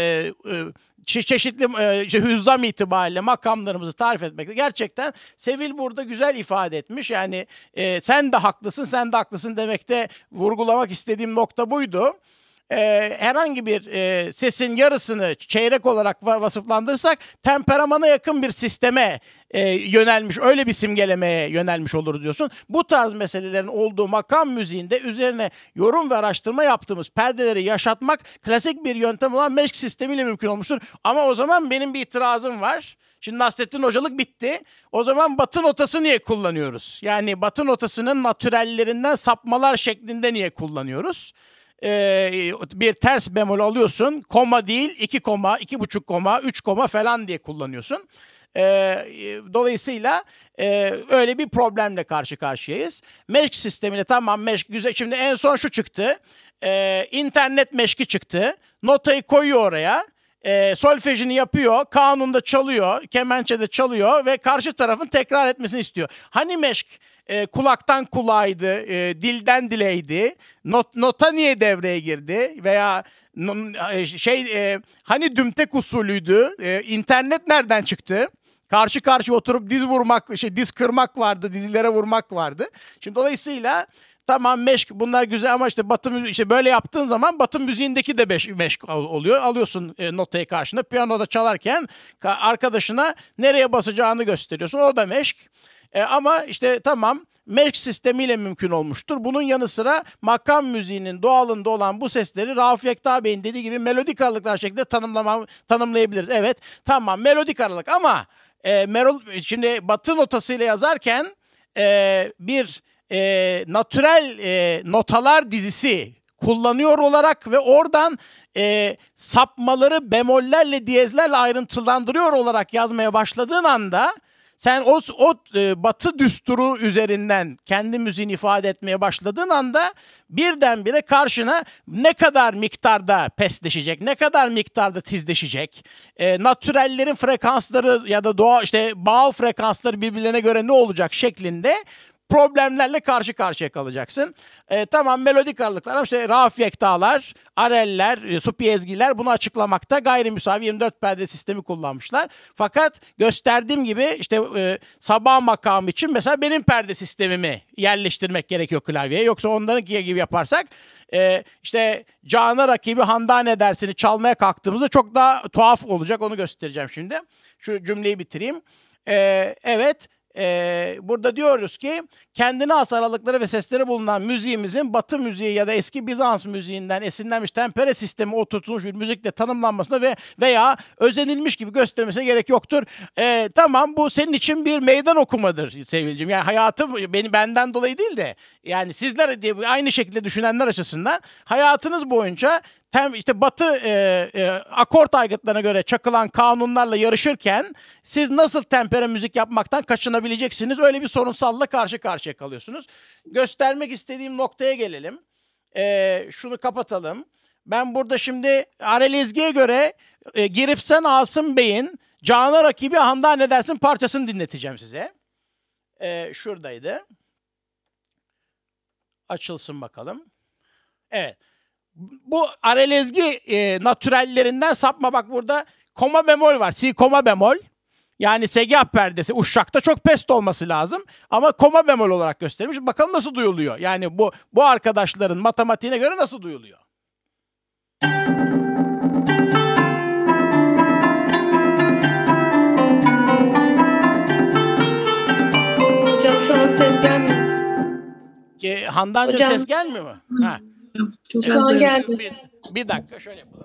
çeşitli e, hüzzam itibariyle makamlarımızı tarif etmek. Gerçekten Sevil burada güzel ifade etmiş. Yani e, sen de haklısın, sen de haklısın demekte vurgulamak istediğim nokta buydu herhangi bir sesin yarısını çeyrek olarak va- vasıflandırırsak temperamana yakın bir sisteme e, yönelmiş, öyle bir simgelemeye yönelmiş olur diyorsun. Bu tarz meselelerin olduğu makam müziğinde üzerine yorum ve araştırma yaptığımız perdeleri yaşatmak klasik bir yöntem olan meşk sistemiyle mümkün olmuştur. Ama o zaman benim bir itirazım var. Şimdi Nasrettin Hocalık bitti. O zaman batı notası niye kullanıyoruz? Yani batı notasının natürellerinden sapmalar şeklinde niye kullanıyoruz? Ee, bir ters bemol alıyorsun. Koma değil, iki koma, iki buçuk koma, üç koma falan diye kullanıyorsun. E, dolayısıyla e, öyle bir problemle karşı karşıyayız. Meşk sistemiyle tamam meşk güzel. Şimdi en son şu çıktı. E, internet meşki çıktı. Notayı koyuyor oraya e, solfejini yapıyor, kanunda çalıyor, kemençede çalıyor ve karşı tarafın tekrar etmesini istiyor. Hani meşk e, kulaktan kulağıydı, e, dilden dileydi, not, nota niye devreye girdi veya e, şey e, hani dümtek usulüydü, e, internet nereden çıktı? karşı karşı oturup diz vurmak, şey diz kırmak vardı, dizilere vurmak vardı. Şimdi dolayısıyla tamam meşk bunlar güzel ama işte batı işte böyle yaptığın zaman batı müziğindeki de beş, meşk oluyor. Alıyorsun e, notayı karşına piyanoda çalarken arkadaşına nereye basacağını gösteriyorsun. O da meşk. E, ama işte tamam meşk sistemiyle mümkün olmuştur. Bunun yanı sıra makam müziğinin doğalında olan bu sesleri Rauf Yekta Bey'in dediği gibi melodik aralıklar şeklinde tanımlama, tanımlayabiliriz. Evet tamam melodik aralık ama e, ee, Merol şimdi batı notasıyla yazarken e, bir e, natürel e, notalar dizisi kullanıyor olarak ve oradan e, sapmaları bemollerle diyezlerle ayrıntılandırıyor olarak yazmaya başladığın anda sen o, o e, batı düsturu üzerinden kendi müziğini ifade etmeye başladığın anda birdenbire karşına ne kadar miktarda pesleşecek, ne kadar miktarda tizleşecek, e, natürellerin frekansları ya da doğa işte bağ frekansları birbirlerine göre ne olacak şeklinde problemlerle karşı karşıya kalacaksın. E, tamam melodik aralıklar ama işte raf yektalar, areller, e, supiezgiler bunu açıklamakta gayrimüsavi 24 perde sistemi kullanmışlar. Fakat gösterdiğim gibi işte e, sabah makamı için mesela benim perde sistemimi yerleştirmek gerekiyor klavyeye. Yoksa onlarınki gibi yaparsak e, işte cana rakibi handane dersini çalmaya kalktığımızda çok daha tuhaf olacak onu göstereceğim şimdi. Şu cümleyi bitireyim. E, evet e, burada diyoruz ki kendine has aralıkları ve sesleri bulunan müziğimizin Batı müziği ya da eski Bizans müziğinden esinlenmiş tempere sistemi oturtulmuş bir müzikle tanımlanmasına ve veya özenilmiş gibi göstermesine gerek yoktur. E, tamam bu senin için bir meydan okumadır sevgilicim. Yani hayatım beni benden dolayı değil de yani sizler diye aynı şekilde düşünenler açısından hayatınız boyunca tem, işte Batı e, e, akort aygıtlarına göre çakılan kanunlarla yarışırken siz nasıl tempera müzik yapmaktan kaçınabileceksiniz? Öyle bir sorunsalla karşı karşıya kalıyorsunuz. Göstermek istediğim noktaya gelelim. E, şunu kapatalım. Ben burada şimdi Arel Ezgi'ye göre e, Girifsen Asım Bey'in Cana Rakibi Handan Ne Dersin parçasını dinleteceğim size. E, şuradaydı. Açılsın bakalım. Evet bu arelezgi e, natürellerinden sapma bak burada koma bemol var. Si koma bemol. Yani segah perdesi uşakta çok pest olması lazım ama koma bemol olarak gösterilmiş. Bakalım nasıl duyuluyor? Yani bu bu arkadaşların matematiğine göre nasıl duyuluyor? Hocam şu an ses gelmiyor. E, Handanca Hocam... ses gelmiyor mu? Ha. Çok Şu an geldi. Bir, bir dakika şöyle yapalım.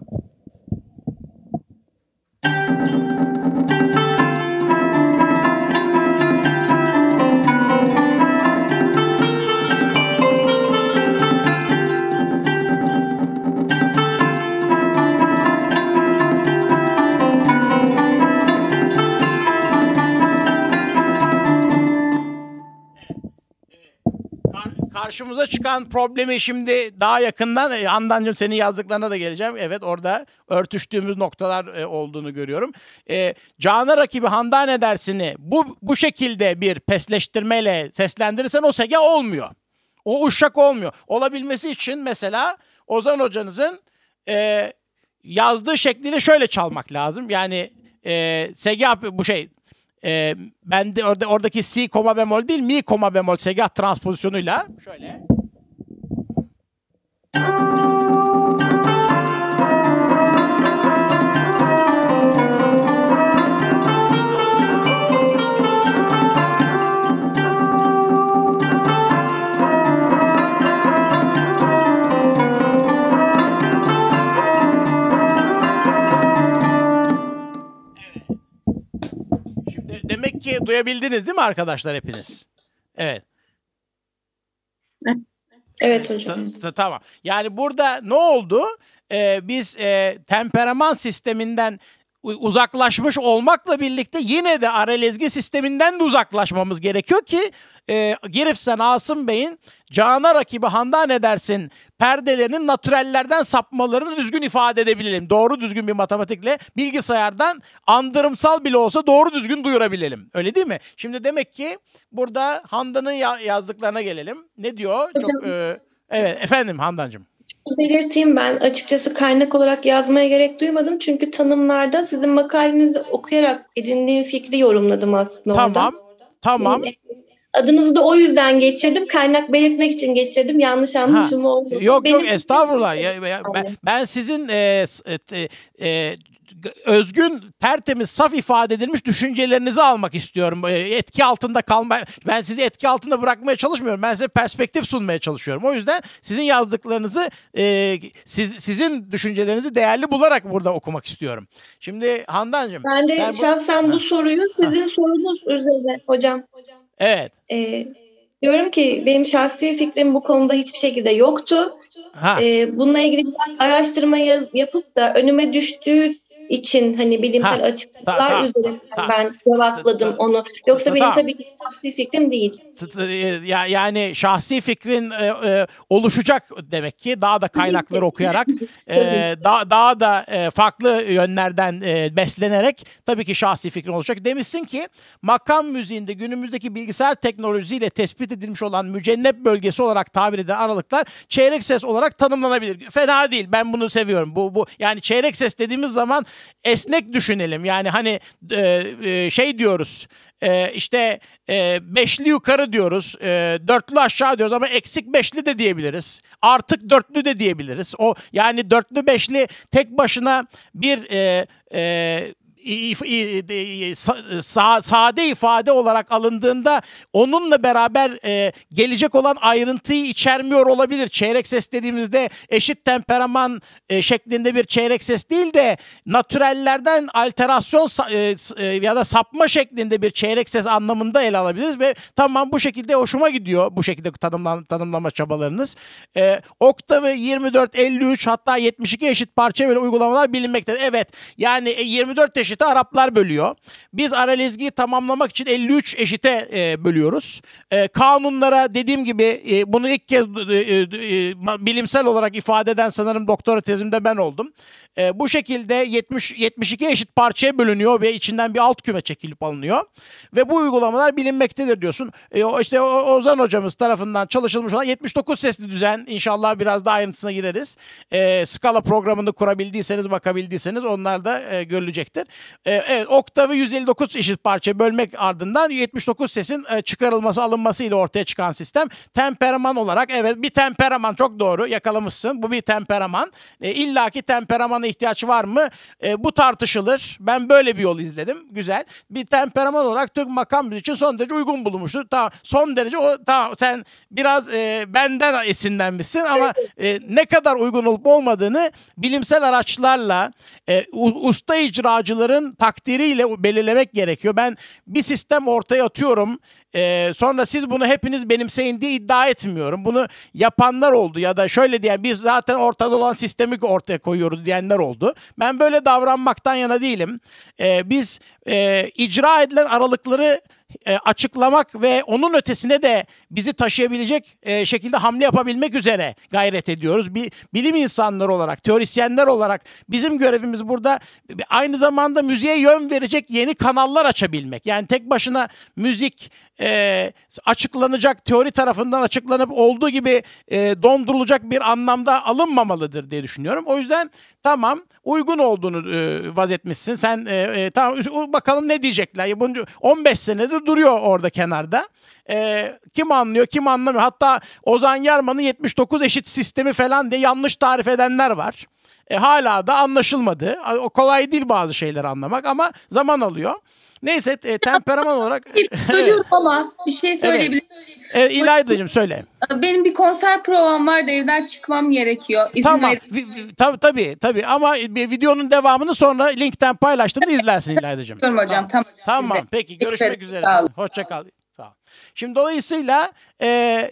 karşımıza çıkan problemi şimdi daha yakından Handancığım e, senin yazdıklarına da geleceğim. Evet orada örtüştüğümüz noktalar e, olduğunu görüyorum. E, Cana rakibi Handane dersini bu bu şekilde bir pesleştirmeyle seslendirirsen o sege olmuyor. O uşak olmuyor. Olabilmesi için mesela Ozan hocanızın e, yazdığı şekliyle şöyle çalmak lazım. Yani e, sege bu şey e, ben de orada oradaki si koma bemol değil mi koma bemol segah transpozisyonuyla şöyle. Demek ki duyabildiniz değil mi arkadaşlar hepiniz? Evet. Evet hocam. Ta, ta, tamam. Yani burada ne oldu? Ee, biz e, temperaman sisteminden uzaklaşmış olmakla birlikte yine de aralezgi sisteminden de uzaklaşmamız gerekiyor ki e, Girifsen Asım Bey'in Cana rakibi Handan edersin perdelerinin natürellerden sapmalarını düzgün ifade edebilelim. Doğru düzgün bir matematikle bilgisayardan andırımsal bile olsa doğru düzgün duyurabilelim. Öyle değil mi? Şimdi demek ki burada Handan'ın ya- yazdıklarına gelelim. Ne diyor? Çok, e, evet efendim Handancığım belirteyim ben açıkçası kaynak olarak yazmaya gerek duymadım çünkü tanımlarda sizin makalenizi okuyarak edindiğim fikri yorumladım aslında tamam, orada. Tamam. Tamam. Adınızı da o yüzden geçirdim. Kaynak belirtmek için geçirdim. Yanlış anlaşılma oldu. Yok Benim... yok estağfurullah. Ya, ya, ben, ben sizin e, e, e, e, özgün, tertemiz, saf ifade edilmiş düşüncelerinizi almak istiyorum. E, etki altında kalma ben sizi etki altında bırakmaya çalışmıyorum. Ben size perspektif sunmaya çalışıyorum. O yüzden sizin yazdıklarınızı e, siz sizin düşüncelerinizi değerli bularak burada okumak istiyorum. Şimdi Handancığım. Ben de ben şahsen bu... bu soruyu sizin ha. sorunuz üzerine hocam. hocam. Evet. E, diyorum ki benim şahsi fikrim bu konuda hiçbir şekilde yoktu. Ha. E, bununla ilgili biraz araştırma yaz, yapıp da önüme düştüğü için hani bilimsel ha, açıklamalar üzerinden ta, ben cevapladım onu. Yoksa ta, benim tabii ki şahsi fikrim değil. E, ya Yani şahsi fikrin e, e, oluşacak demek ki daha da kaynakları okuyarak e, daha, daha da e, farklı yönlerden e, beslenerek tabii ki şahsi fikrin olacak. Demişsin ki makam müziğinde günümüzdeki bilgisayar teknolojisiyle tespit edilmiş olan mücennep bölgesi olarak tabir edilen aralıklar çeyrek ses olarak tanımlanabilir. Fena değil. Ben bunu seviyorum. Bu bu yani çeyrek ses dediğimiz zaman esnek düşünelim. Yani hani e, e, şey diyoruz e, işte e, beşli yukarı diyoruz, e, dörtlü aşağı diyoruz ama eksik beşli de diyebiliriz. Artık dörtlü de diyebiliriz. O yani dörtlü beşli tek başına bir e, e, e, e, sade ifade olarak alındığında onunla beraber e, gelecek olan ayrıntıyı içermiyor olabilir. Çeyrek ses dediğimizde eşit temperaman şeklinde bir çeyrek ses değil de natürellerden alterasyon ya da sapma şeklinde bir çeyrek ses anlamında ele alabiliriz ve tamam bu şekilde hoşuma gidiyor bu şekilde tanımlama çabalarınız. E, oktavı 24, 53 hatta 72 eşit parça böyle uygulamalar bilinmektedir. Evet yani 24 yaş eşite Araplar bölüyor. Biz aralezgiyi tamamlamak için 53 eşite e, bölüyoruz. E, kanunlara dediğim gibi e, bunu ilk kez e, e, e bilimsel olarak ifade eden sanırım doktora tezimde ben oldum. E, bu şekilde 70 72 eşit parçaya bölünüyor ve içinden bir alt küme çekilip alınıyor. Ve bu uygulamalar bilinmektedir diyorsun. E, işte Ozan hocamız tarafından çalışılmış olan 79 sesli düzen inşallah biraz daha ayrıntısına gireriz. E, ee, skala programını kurabildiyseniz bakabildiyseniz onlar da e, görülecektir. E, evet oktavı 159 eşit parçaya bölmek ardından 79 sesin e, çıkarılması alınması ile ortaya çıkan sistem temperaman olarak evet bir temperaman çok doğru yakalamışsın. Bu bir temperaman. E, illaki temperamanı ihtiyaç var mı? E, bu tartışılır. Ben böyle bir yol izledim. Güzel. Bir temperaman olarak Türk makam için son derece uygun bulunmuştur. Tamam. Son derece o tamam sen biraz e, benden esinlenmişsin ama e, ne kadar uygun olup olmadığını bilimsel araçlarla e, usta icracıların takdiriyle belirlemek gerekiyor. Ben bir sistem ortaya atıyorum. E, sonra siz bunu hepiniz benimseyin diye iddia etmiyorum. Bunu yapanlar oldu ya da şöyle diye biz zaten ortada olan sistemi ortaya koyuyoruz diyenler oldu. Ben böyle davranmaktan yana değilim. E, biz e, icra edilen aralıkları e, açıklamak ve onun ötesine de bizi taşıyabilecek e, şekilde hamle yapabilmek üzere gayret ediyoruz. Bir bilim insanları olarak, teorisyenler olarak bizim görevimiz burada aynı zamanda müziğe yön verecek yeni kanallar açabilmek. Yani tek başına müzik e, açıklanacak teori tarafından açıklanıp olduğu gibi e, dondurulacak bir anlamda alınmamalıdır diye düşünüyorum. O yüzden tamam uygun olduğunu e, vazetmişsin. Sen e, e, tamam bakalım ne diyecekler. Bunca 15 senedir duruyor orada kenarda. E, kim anlıyor kim anlamıyor. Hatta Ozan Yarman'ın 79 eşit sistemi falan diye yanlış tarif edenler var. E, hala da anlaşılmadı. O kolay değil bazı şeyleri anlamak ama zaman alıyor. Neyse e, temperaman olarak. Söylüyorum ama bir şey söyleyebilirim. Evet. E, İlayda'cığım söyle. Benim bir konser provam var da evden çıkmam gerekiyor. İzin tamam. Tabi tabi tabi. ama videonun devamını sonra linkten paylaştım izlersin İlayda'cığım. Tamam hocam tamam. Tamam, tamam. peki görüşmek İzledim. üzere. Hoşça kal. Sağ ol. Şimdi dolayısıyla e,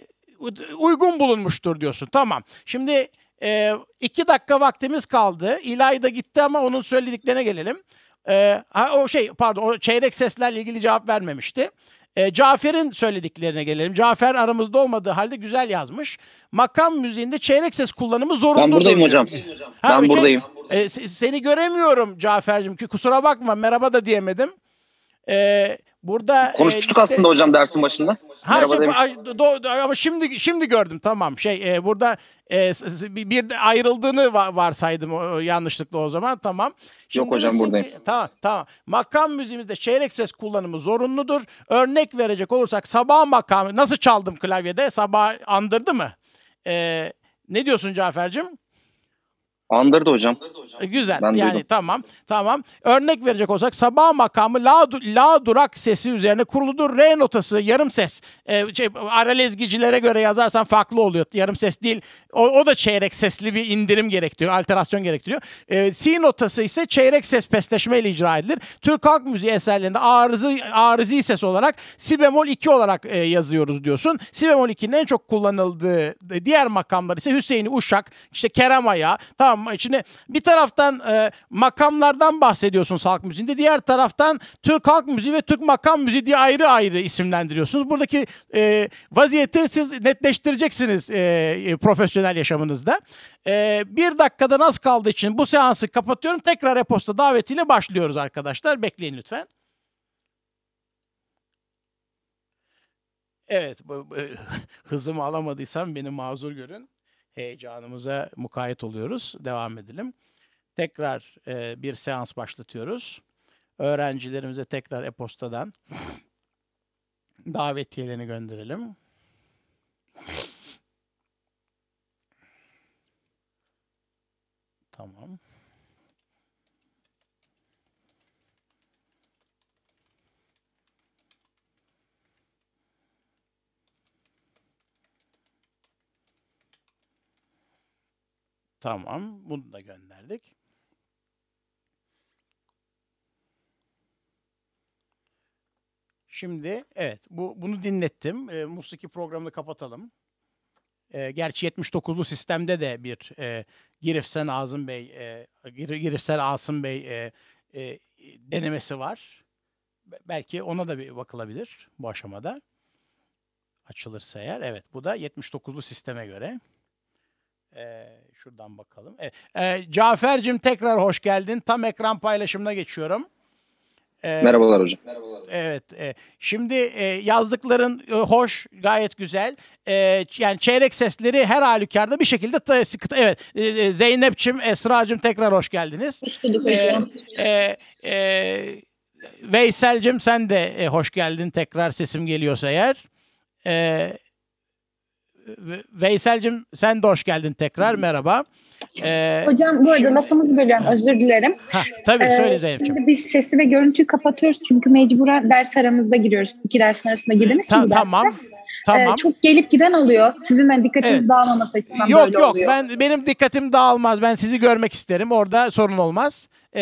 uygun bulunmuştur diyorsun. Tamam. Şimdi e, iki dakika vaktimiz kaldı. İlayda gitti ama onun söylediklerine gelelim. E, ha, o şey pardon o çeyrek seslerle ilgili cevap vermemişti. E, Cafer'in söylediklerine gelelim. Cafer aramızda olmadığı halde güzel yazmış. Makam müziğinde çeyrek ses kullanımı zorunlu. Ben buradayım hocam. Ha, ben buradayım. e, seni göremiyorum Cafer'cim ki kusura bakma merhaba da diyemedim. E, Burada e, konuştuk e, liste... aslında hocam dersin başında. Ha, çok, do, do, ama şimdi şimdi gördüm tamam. Şey e, burada e, bir de ayrıldığını varsaydım o, yanlışlıkla o zaman tamam. Şimdi Yok hocam buradayım. Ki, tamam tamam. Makam müziğimizde çeyrek ses kullanımı zorunludur. Örnek verecek olursak sabah makamı nasıl çaldım klavyede? Sabah andırdı mı? E, ne diyorsun Cafer'cim? Andırdı hocam. E, güzel. Ben yani duydum. tamam. Tamam. Örnek verecek olsak sabah makamı la, la durak sesi üzerine kuruludur. Re notası yarım ses. E, şey, aralezgicilere göre yazarsan farklı oluyor. Yarım ses değil. O, o da çeyrek sesli bir indirim gerektiriyor, alterasyon gerektiriyor. E, C notası ise çeyrek ses pesleşme ile icra edilir. Türk halk müziği eserlerinde arızı arızi ses olarak si bemol 2 olarak e, yazıyoruz diyorsun. Si bemol 2'nin en çok kullanıldığı e, diğer makamlar ise Hüseyin Uşak, işte Kerem Aya. Tamam şimdi bir taraftan e, makamlardan bahsediyorsun halk müziğinde. Diğer taraftan Türk halk müziği ve Türk makam müziği diye ayrı ayrı isimlendiriyorsunuz. Buradaki e, vaziyeti siz netleştireceksiniz e, e profesyonel profesyonel yaşamınızda. E, bir dakikada az kaldığı için bu seansı kapatıyorum. Tekrar e-posta davetiyle başlıyoruz arkadaşlar. Bekleyin lütfen. Evet, bu, bu, hızımı alamadıysam beni mazur görün. Heyecanımıza mukayet oluyoruz. Devam edelim. Tekrar e, bir seans başlatıyoruz. Öğrencilerimize tekrar e-postadan davetiyelerini gönderelim. Tamam. Tamam. Bunu da gönderdik. Şimdi evet bu bunu dinlettim. E, ee, Musiki programını kapatalım. E, gerçi 79'lu sistemde de bir e, Girifsen Azım Bey, e, Girifsen Asım Bey e, e, denemesi var. Belki ona da bir bakılabilir bu aşamada. Açılırsa eğer. Evet bu da 79'lu sisteme göre. E, şuradan bakalım. E, e, Cafer'cim tekrar hoş geldin. Tam ekran paylaşımına geçiyorum. E, Merhabalar hocam. Evet. E, şimdi e, yazdıkların e, hoş, gayet güzel. E, yani çeyrek sesleri her halükarda bir şekilde sıkıntı. Evet. E, e Zeynepçim, Esra'cım tekrar hoş geldiniz. Hoş bulduk hocam. E, e, e, Veysel'cim sen de e, hoş geldin. Tekrar sesim geliyorsa eğer. E, Veysel'cim sen de hoş geldin tekrar. Hı. Merhaba. Merhaba. Ee, Hocam bu arada şimdi... lafımızı bölüyorum özür dilerim. Ha, tabii ee, söyle Şimdi biz sesi ve görüntüyü kapatıyoruz çünkü mecburen ders aramızda giriyoruz. İki dersin arasında girdiğimiz Ta- için tamam. derste. Tamam. Ee, çok gelip giden oluyor. Sizin de hani dikkatiniz evet. dağılmaması açısından yok, böyle yok. oluyor. Yok yok ben benim dikkatim dağılmaz. Ben sizi görmek isterim. Orada sorun olmaz. Ee,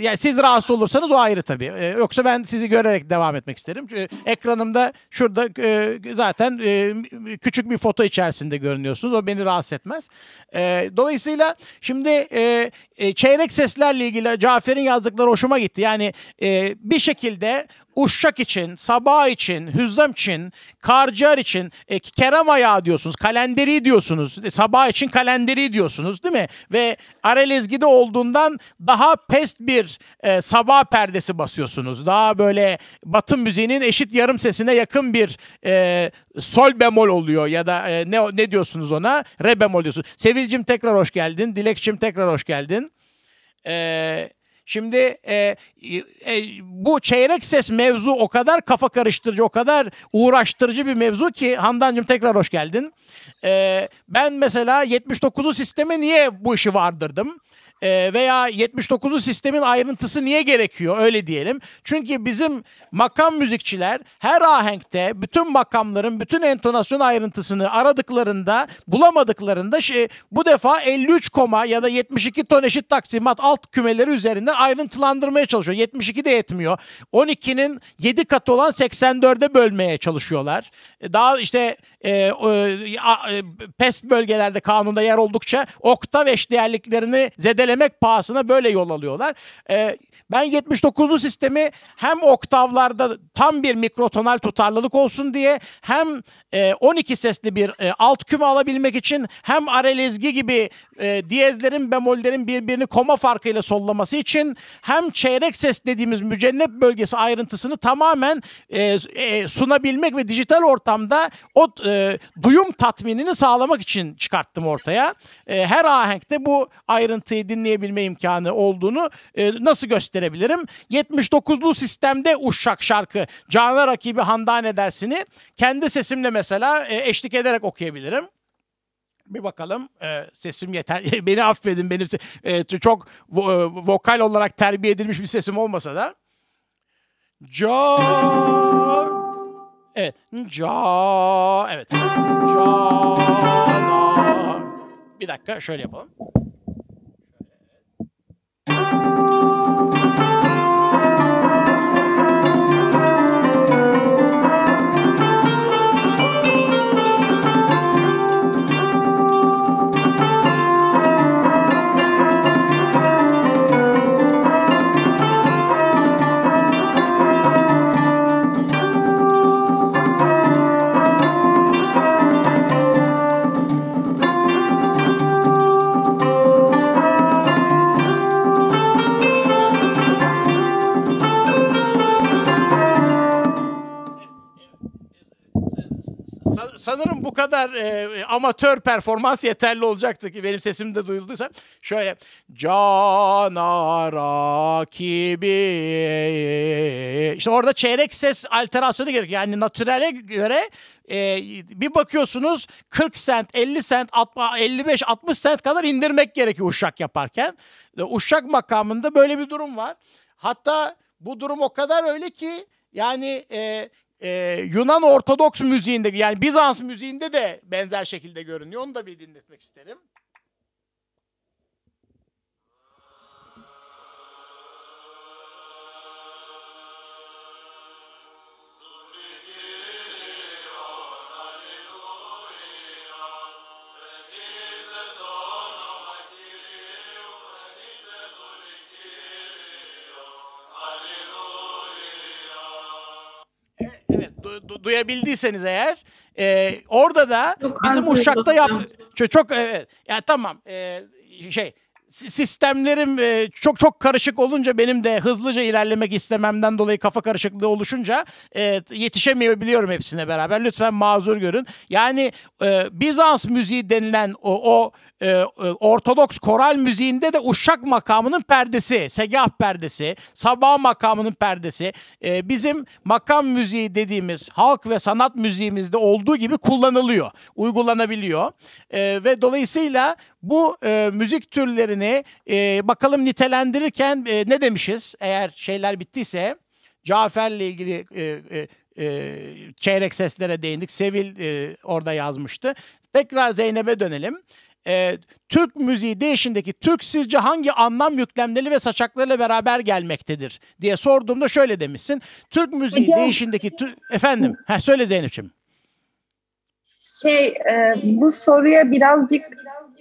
yani siz rahatsız olursanız o ayrı tabii. Ee, yoksa ben sizi görerek devam etmek isterim. Çünkü ee, ekranımda şurada e, zaten e, küçük bir foto içerisinde görünüyorsunuz. O beni rahatsız etmez. Ee, dolayısıyla şimdi e, e, çeyrek seslerle ilgili Cafer'in yazdıkları hoşuma gitti. Yani e, bir şekilde Uşşak için, Sabah için, Hüzzam için, karcar için, e, Kerem ayağı diyorsunuz, kalenderi diyorsunuz. E, sabah için kalenderi diyorsunuz değil mi? Ve Arelezgi'de olduğundan daha pest bir e, sabah perdesi basıyorsunuz. Daha böyle batı müziğinin eşit yarım sesine yakın bir e, sol bemol oluyor ya da e, ne ne diyorsunuz ona? Re bemol diyorsunuz. Sevilcim tekrar hoş geldin. Dilekçim tekrar hoş geldin. Eee Şimdi e, e, e, bu çeyrek ses mevzu o kadar kafa karıştırıcı, o kadar uğraştırıcı bir mevzu ki Handancım tekrar hoş geldin. E, ben mesela 79'u sisteme niye bu işi vardırdım? e, veya 79'lu sistemin ayrıntısı niye gerekiyor öyle diyelim. Çünkü bizim makam müzikçiler her ahenkte bütün makamların bütün entonasyon ayrıntısını aradıklarında bulamadıklarında şey, bu defa 53 koma ya da 72 ton eşit taksimat alt kümeleri üzerinden ayrıntılandırmaya çalışıyor. 72 de yetmiyor. 12'nin 7 katı olan 84'e bölmeye çalışıyorlar. Ee, daha işte ee, e, e, pest bölgelerde kanunda yer oldukça okta ve değerliklerini zedelemek pahasına böyle yol alıyorlar. E, ben 79'lu sistemi hem oktavlarda tam bir mikrotonal tutarlılık olsun diye hem 12 e, sesli bir e, alt küme alabilmek için hem arelezgi gibi e, diyezlerin bemollerin birbirini koma farkıyla sollaması için hem çeyrek ses dediğimiz mücennep bölgesi ayrıntısını tamamen e, sunabilmek ve dijital ortamda o e, duyum tatminini sağlamak için çıkarttım ortaya. E, her ahenkte bu ayrıntıyı dinleyebilme imkanı olduğunu e, nasıl gösterebilirim? 79'lu sistemde Uşşak şarkı Cana Rakibi Handan edersini kendi sesimle mesela e, eşlik ederek okuyabilirim. Bir bakalım e, sesim yeter. Beni affedin benim e, çok vo- e, vokal olarak terbiye edilmiş bir sesim olmasa da. Can Evet. Ca. Evet. Cana. Bir dakika şöyle yapalım. Şöyle. kadar e, amatör performans yeterli olacaktı ki benim sesim de duyulduysa. Şöyle cana rakibi işte orada çeyrek ses alterasyonu gerek. Yani natürele göre e, bir bakıyorsunuz 40 sent, 50 sent, 55, 60 sent kadar indirmek gerekiyor uşak yaparken. Uşak makamında böyle bir durum var. Hatta bu durum o kadar öyle ki yani e, e, Yunan Ortodoks müziğinde yani Bizans müziğinde de benzer şekilde görünüyor. Onu da bir dinletmek isterim. du- duyabildiyseniz eğer e, orada da çok bizim Uşak'ta yap çok, çok evet yani tamam e, şey sistemlerim çok çok karışık olunca benim de hızlıca ilerlemek istememden dolayı kafa karışıklığı oluşunca yetişemiyor biliyorum hepsine beraber. Lütfen mazur görün. Yani Bizans müziği denilen o, o e, e, Ortodoks koral müziğinde de uşak makamının perdesi, segah perdesi, sabah makamının perdesi e, bizim makam müziği dediğimiz halk ve sanat müziğimizde olduğu gibi kullanılıyor, uygulanabiliyor e, ve dolayısıyla bu e, müzik türlerini e, bakalım nitelendirirken e, ne demişiz eğer şeyler bittiyse Cafer'le ilgili e, e, e, çeyrek seslere değindik. Sevil e, orada yazmıştı. Tekrar Zeynep'e dönelim e, Türk müziği değişindeki Türk sizce hangi anlam yüklemleri ve saçaklarıyla beraber gelmektedir diye sorduğumda şöyle demişsin. Türk müziği Hocam, değişindeki tü... efendim ha söyle Zeynep'ciğim. Şey e, bu soruya birazcık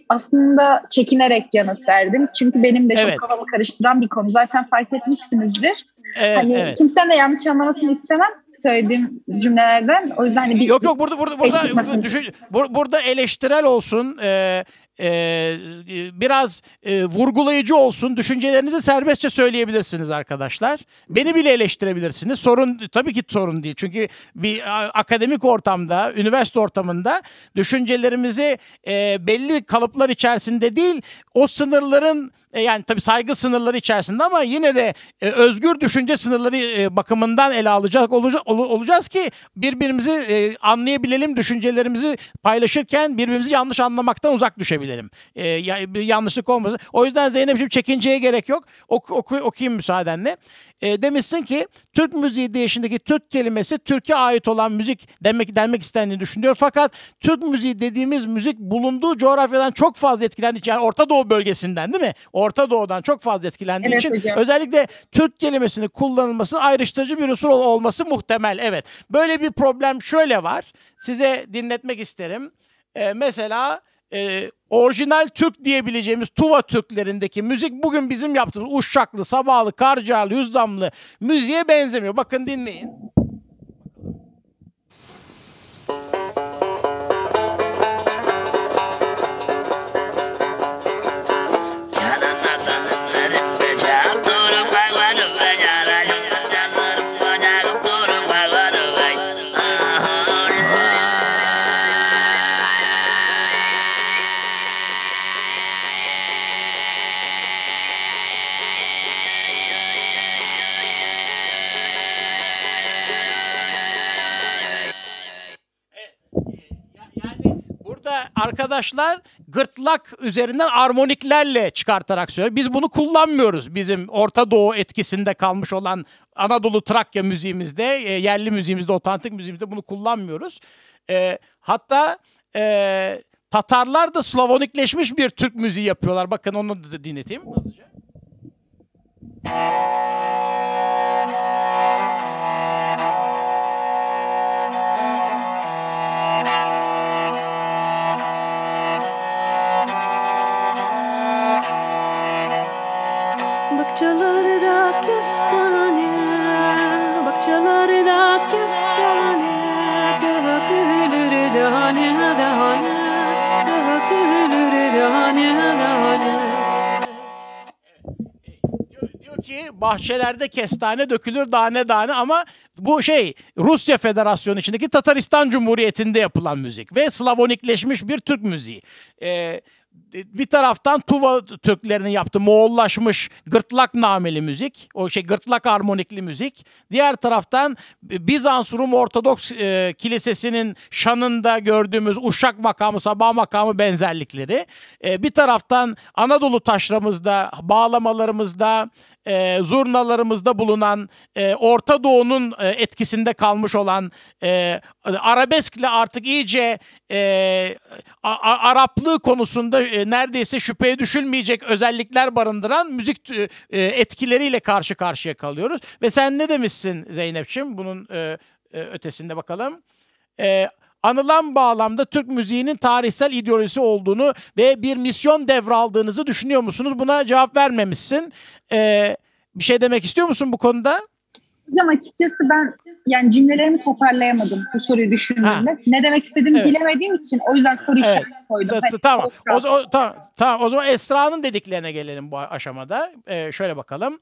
aslında çekinerek yanıt verdim. Çünkü benim de çok evet. kafamı karıştıran bir konu. Zaten fark etmişsinizdir. Evet, hani evet. kimsenin de yanlış anlamasını istemem söylediğim cümlelerden. O yüzden hani bir Yok yok burada burada burada burada, düşün, burada eleştirel olsun. E, e, biraz e, vurgulayıcı olsun. Düşüncelerinizi serbestçe söyleyebilirsiniz arkadaşlar. Beni bile eleştirebilirsiniz. Sorun tabii ki sorun değil. Çünkü bir akademik ortamda, üniversite ortamında düşüncelerimizi e, belli kalıplar içerisinde değil, o sınırların e, yani tabii saygı sınırları içerisinde ama yine de e, özgür düşünce sınırları e, bakımından ele alacak olacak, ol, olacağız ki birbirimizi e, anlayabilelim, düşüncelerimizi paylaşırken birbirimizi yanlış anlamaktan uzak düşebilelim. E, ya, bir yanlışlık olmasın. O yüzden Zeynep'ciğim çekinceye gerek yok. Ok, oku, okuyayım müsaadenle e, demişsin ki Türk müziği değişindeki Türk kelimesi Türkiye ait olan müzik demek denmek istendiğini düşünüyor. Fakat Türk müziği dediğimiz müzik bulunduğu coğrafyadan çok fazla etkilendiği için yani Orta Doğu bölgesinden değil mi? Orta Doğu'dan çok fazla etkilendiği evet, için hocam. özellikle Türk kelimesini kullanılması ayrıştırıcı bir unsur olması muhtemel. Evet. Böyle bir problem şöyle var. Size dinletmek isterim. E, mesela e, orijinal Türk diyebileceğimiz Tuva Türklerindeki müzik bugün bizim yaptığımız Uşaklı, Sabahlı, Karcarlı, Yüzdamlı müziğe benzemiyor. Bakın dinleyin. arkadaşlar gırtlak üzerinden armoniklerle çıkartarak söylüyor. Biz bunu kullanmıyoruz. Bizim Orta Doğu etkisinde kalmış olan Anadolu Trakya müziğimizde, e, yerli müziğimizde, otantik müziğimizde bunu kullanmıyoruz. E, hatta e, Tatarlar da Slavonikleşmiş bir Türk müziği yapıyorlar. Bakın onu da dinleteyim hızlıca. Bahçelerde kestane Bahçelerde kestane Daha daha daha ne, Tevekkül dane dane Tevekkül dane dane ki bahçelerde kestane dökülür tane tane ama bu şey Rusya Federasyonu içindeki Tataristan Cumhuriyeti'nde yapılan müzik ve Slavonikleşmiş bir Türk müziği. Ee, e, bir taraftan tuva Türklerinin yaptığı Moğollaşmış gırtlak nameli müzik. O şey gırtlak harmonikli müzik. Diğer taraftan Bizans Rum Ortodoks e, Kilisesi'nin şanında gördüğümüz Uşak makamı, Sabah makamı benzerlikleri. E, bir taraftan Anadolu taşramızda, bağlamalarımızda, e, zurnalarımızda bulunan, e, Orta Doğu'nun e, etkisinde kalmış olan e, arabeskle artık iyice e, a, a, Araplığı konusunda e, neredeyse şüpheye düşülmeyecek özellikler barındıran müzik e, etkileriyle karşı karşıya kalıyoruz. Ve sen ne demişsin Zeynep'ciğim bunun e, e, ötesinde bakalım? E, anılan bağlamda Türk müziğinin tarihsel ideolojisi olduğunu ve bir misyon devraldığınızı düşünüyor musunuz? Buna cevap vermemişsin. Ee, bir şey demek istiyor musun bu konuda? Hocam açıkçası ben yani cümlelerimi toparlayamadım bu soruyu düşündüğümde. Ha. Ne demek istediğimi evet. bilemediğim için o yüzden soru evet. işareti koydum. T- hani tamam. O, o, tamam. Tamam. O zaman Esra'nın dediklerine gelelim bu aşamada. Ee, şöyle bakalım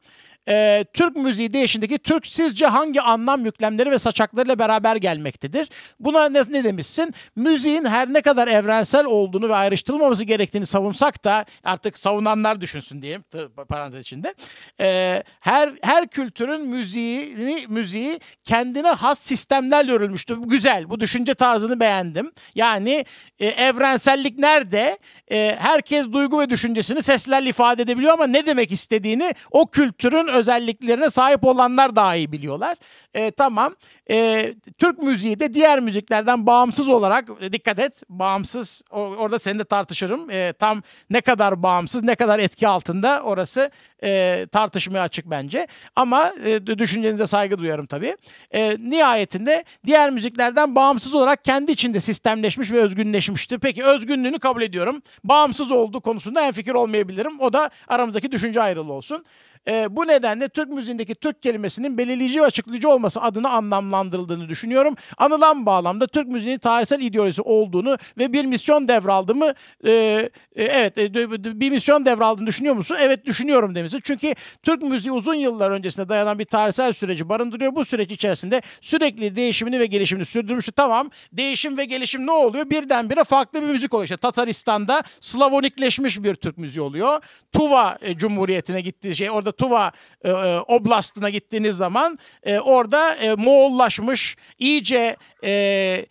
e, Türk müziği değişindeki Türk sizce hangi anlam yüklemleri ve saçaklarıyla beraber gelmektedir? Buna ne, ne demişsin? Müziğin her ne kadar evrensel olduğunu ve ayrıştırılmaması gerektiğini savunsak da artık savunanlar düşünsün diyeyim parantez içinde. E, her her kültürün müziğini müziği kendine has sistemlerle örülmüştür. Güzel. Bu düşünce tarzını beğendim. Yani e, evrensellik nerede? E, herkes duygu ve düşüncesini seslerle ifade edebiliyor ama ne demek istediğini o kültürün özelliklerine sahip olanlar daha iyi biliyorlar. E, tamam. E, Türk müziği de diğer müziklerden bağımsız olarak e, dikkat et. Bağımsız. Or- orada seni de tartışırım. E, tam ne kadar bağımsız, ne kadar etki altında orası e, tartışmaya açık bence. Ama e, düşüncenize saygı duyarım tabii. E, nihayetinde diğer müziklerden bağımsız olarak kendi içinde sistemleşmiş ve özgünleşmişti. Peki özgünlüğünü kabul ediyorum. Bağımsız olduğu konusunda en fikir olmayabilirim. O da aramızdaki düşünce ayrılığı olsun. E, bu nedenle Türk müziğindeki Türk kelimesinin belirleyici ve açıklayıcı olması adına anlamlandırıldığını düşünüyorum. Anılan bağlamda Türk müziğinin tarihsel ideolojisi olduğunu ve bir misyon devraldı mı? E, e, evet e, bir misyon devraldığını düşünüyor musun? Evet düşünüyorum demesi. Çünkü Türk müziği uzun yıllar öncesine dayanan bir tarihsel süreci barındırıyor. Bu süreç içerisinde sürekli değişimini ve gelişimini sürdürmüştü. Tamam değişim ve gelişim ne oluyor? Birdenbire farklı bir müzik oluyor. İşte Tataristan'da Slavonikleşmiş bir Türk müziği oluyor. Tuva e, Cumhuriyeti'ne gittiği şey orada Tuva e, e, oblastına gittiğiniz zaman e, orada e, Moğollaşmış, iyice e,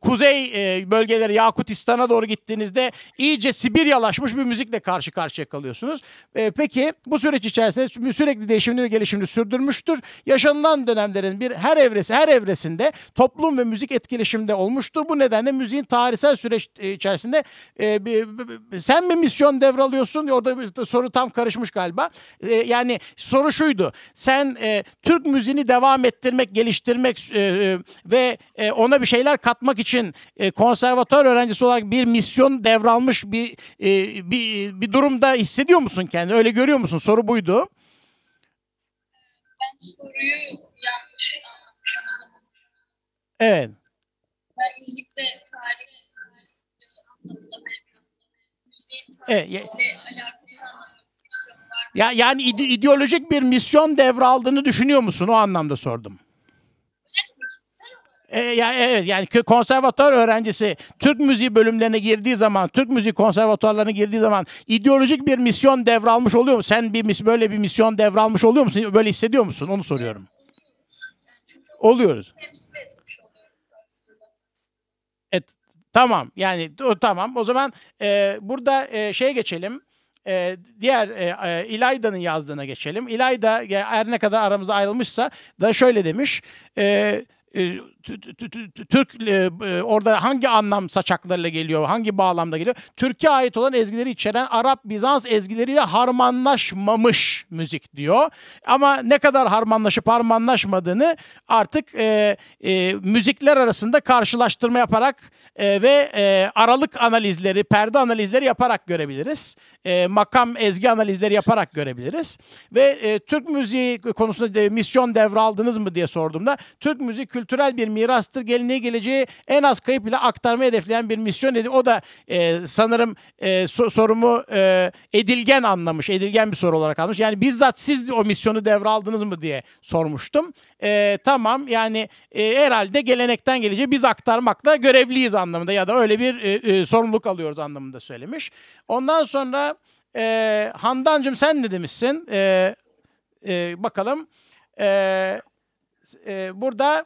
kuzey e, bölgeleri Yakutistan'a doğru gittiğinizde iyice Sibiryalaşmış bir müzikle karşı karşıya kalıyorsunuz. E, peki bu süreç içerisinde sürekli değişimini ve gelişimini sürdürmüştür. Yaşanılan dönemlerin bir her evresi her evresinde toplum ve müzik etkileşimde olmuştur. Bu nedenle müziğin tarihsel süreç e, içerisinde sen mi misyon devralıyorsun? Orada bir soru tam karışmış galiba. Yani soru şuydu. Sen Türk müziğini devam ettirmek, geliştirmek ve ona bir şeyler katmak için e, konservatuar öğrencisi olarak bir misyon devralmış bir, e, bir bir durumda hissediyor musun kendini? Öyle görüyor musun? Soru buydu. Ben soruyu yanlış anlamışım. Evet. Ben müzikte tarih anlamında müziğin ya yani ide- ideolojik bir misyon devraldığını düşünüyor musun? O anlamda sordum. E, yani evet yani konservatuar öğrencisi Türk müziği bölümlerine girdiği zaman, Türk müziği konservatuarlarına girdiği zaman ideolojik bir misyon devralmış oluyor mu? Sen bir böyle bir misyon devralmış oluyor musun? Böyle hissediyor musun? Onu soruyorum. Oluyoruz. Evet, tamam yani o, tamam o zaman e, burada e, şeye geçelim e, diğer e, e, İlayda'nın yazdığına geçelim. İlayda her ne kadar aramızda ayrılmışsa da şöyle demiş. E, e, Türk e, e, orada hangi anlam saçaklarıyla geliyor, hangi bağlamda geliyor? Türkiye ait olan ezgileri içeren Arap Bizans ezgileriyle harmanlaşmamış müzik diyor. Ama ne kadar harmanlaşıp harmanlaşmadığını artık e, e, müzikler arasında karşılaştırma yaparak e, ve e, aralık analizleri, perde analizleri yaparak görebiliriz. E, makam ezgi analizleri yaparak görebiliriz. Ve e, Türk müziği konusunda de, misyon devraldınız mı diye sorduğumda Türk müziği kültürel bir mirastır. Geline geleceği en az kayıp ile aktarmayı hedefleyen bir misyon. Dedi. O da e, sanırım e, so, sorumu e, edilgen anlamış. Edilgen bir soru olarak almış. Yani bizzat siz o misyonu devraldınız mı diye sormuştum. E, tamam yani e, herhalde gelenekten geleceği biz aktarmakla görevliyiz anlamında ya da öyle bir e, e, sorumluluk alıyoruz anlamında söylemiş. Ondan sonra e, Handancım sen ne demişsin? E, e, bakalım. E, e, burada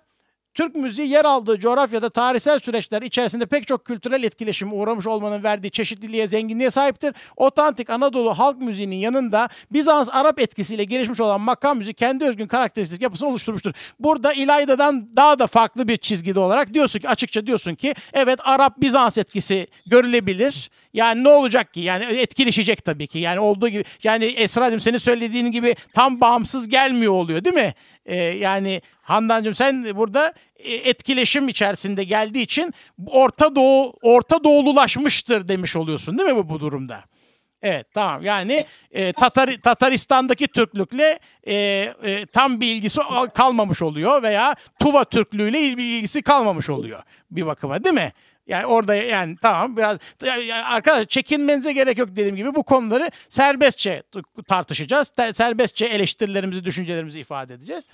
Türk müziği yer aldığı coğrafyada tarihsel süreçler içerisinde pek çok kültürel etkileşim uğramış olmanın verdiği çeşitliliğe, zenginliğe sahiptir. Otantik Anadolu halk müziğinin yanında Bizans-Arap etkisiyle gelişmiş olan makam müziği kendi özgün karakteristik yapısını oluşturmuştur. Burada İlayda'dan daha da farklı bir çizgide olarak diyorsun ki açıkça diyorsun ki evet Arap-Bizans etkisi görülebilir. Yani ne olacak ki? Yani etkileşecek tabii ki. Yani olduğu gibi yani Esra'cığım senin söylediğin gibi tam bağımsız gelmiyor oluyor değil mi? Ee, yani Handancığım sen burada e, etkileşim içerisinde geldiği için Orta Doğu Orta Doğululaşmıştır demiş oluyorsun değil mi bu, bu durumda? Evet tamam yani e, Tatar, Tataristan'daki Türklükle e, e, tam bir ilgisi kalmamış oluyor veya Tuva Türklüğüyle bir ilgisi kalmamış oluyor bir bakıma değil mi? Yani orada yani tamam biraz yani arkadaşlar çekinmenize gerek yok dediğim gibi bu konuları serbestçe tartışacağız. Serbestçe eleştirilerimizi, düşüncelerimizi ifade edeceğiz.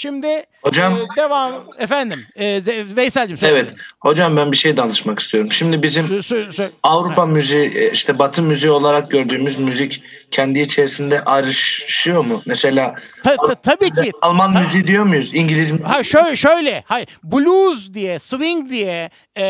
Şimdi hocam e, devam efendim e, Veysel'cim söyle. Evet hocam ben bir şey danışmak istiyorum. Şimdi bizim sö, sö, sö. Avrupa ha. müziği e, işte Batı müziği olarak gördüğümüz müzik kendi içerisinde ayrışıyor mu? Mesela ta, ta, tabii ki Alman ta, müziği diyor muyuz? İngiliz Ha şöyle şöyle. hay. blues diye, swing diye, e,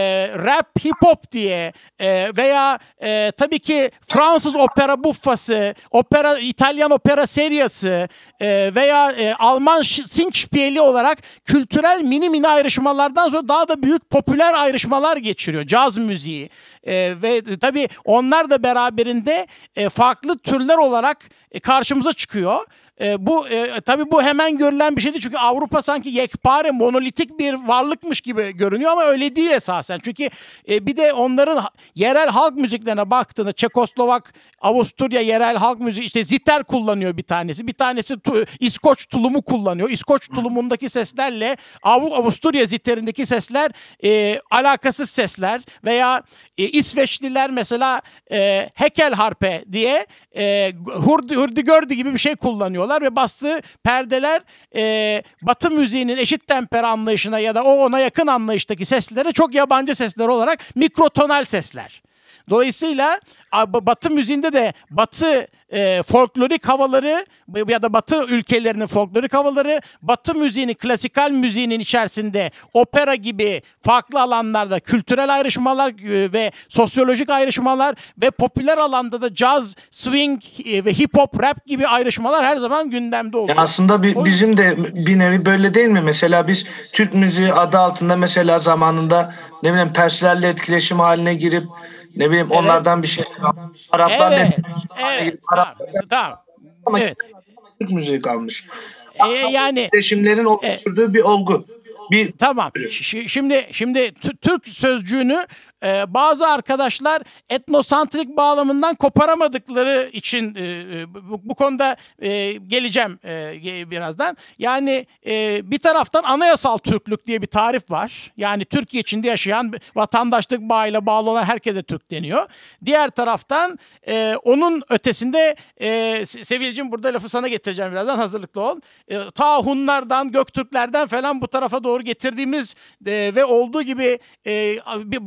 rap, hip hop diye e, veya e, tabii ki Fransız opera buffası, opera İtalyan opera seriyası, e, veya e, Alman Singspiel'i olarak kültürel mini mini ayrışmalardan sonra daha da büyük popüler ayrışmalar geçiriyor. Caz müziği e, ve tabii onlar da beraberinde farklı türler olarak karşımıza çıkıyor. E, bu e, tabii bu hemen görülen bir şeydi çünkü Avrupa sanki yekpare monolitik bir varlıkmış gibi görünüyor ama öyle değil esasen. Çünkü e, bir de onların yerel halk müziklerine baktığında Çekoslovak, Avusturya yerel halk müziği işte ziter kullanıyor bir tanesi. Bir tanesi tu, İskoç tulumu kullanıyor. İskoç tulumundaki seslerle Av Avusturya ziterindeki sesler e, alakasız sesler veya e, İsveçliler mesela e, hekel harpe diye e, hurdi, hurdi gördü gibi bir şey kullanıyorlar ve bastığı perdeler e, batı müziğinin eşit temper anlayışına ya da o ona yakın anlayıştaki seslere çok yabancı sesler olarak mikrotonal sesler. Dolayısıyla Batı müziğinde de Batı e, folklorik havaları ya da Batı ülkelerinin folklorik havaları Batı müziğini, klasikal müziğinin içerisinde opera gibi farklı alanlarda kültürel ayrışmalar e, ve sosyolojik ayrışmalar ve popüler alanda da caz, swing e, ve hip hop, rap gibi ayrışmalar her zaman gündemde oluyor. Ya aslında bi, bizim de bir nevi böyle değil mi? Mesela biz Türk müziği adı altında mesela zamanında ne bileyim Perslerle etkileşim haline girip ne bileyim evet. onlardan bir şey Araplar evet. ne? Evet. tamam. Ama evet. Türk müziği kalmış. Ee, yani değişimlerin oluşturduğu e, bir olgu. Bir tamam. Şimdi şimdi Türk sözcüğünü e, bazı arkadaşlar etnosantrik bağlamından koparamadıkları için e, e bu, bu konuda e, geleceğim e, birazdan. Yani e, bir taraftan anayasal Türklük diye bir tarif var. Yani Türkiye içinde yaşayan vatandaşlık bağıyla bağlı olan herkese Türk deniyor. Diğer taraftan e, onun ötesinde e, Sevil'cim burada lafı sana getireceğim birazdan hazırlıklı ol. E, ta Hunlardan, Göktürklerden falan bu tarafa doğru getirdiğimiz e, ve olduğu gibi e,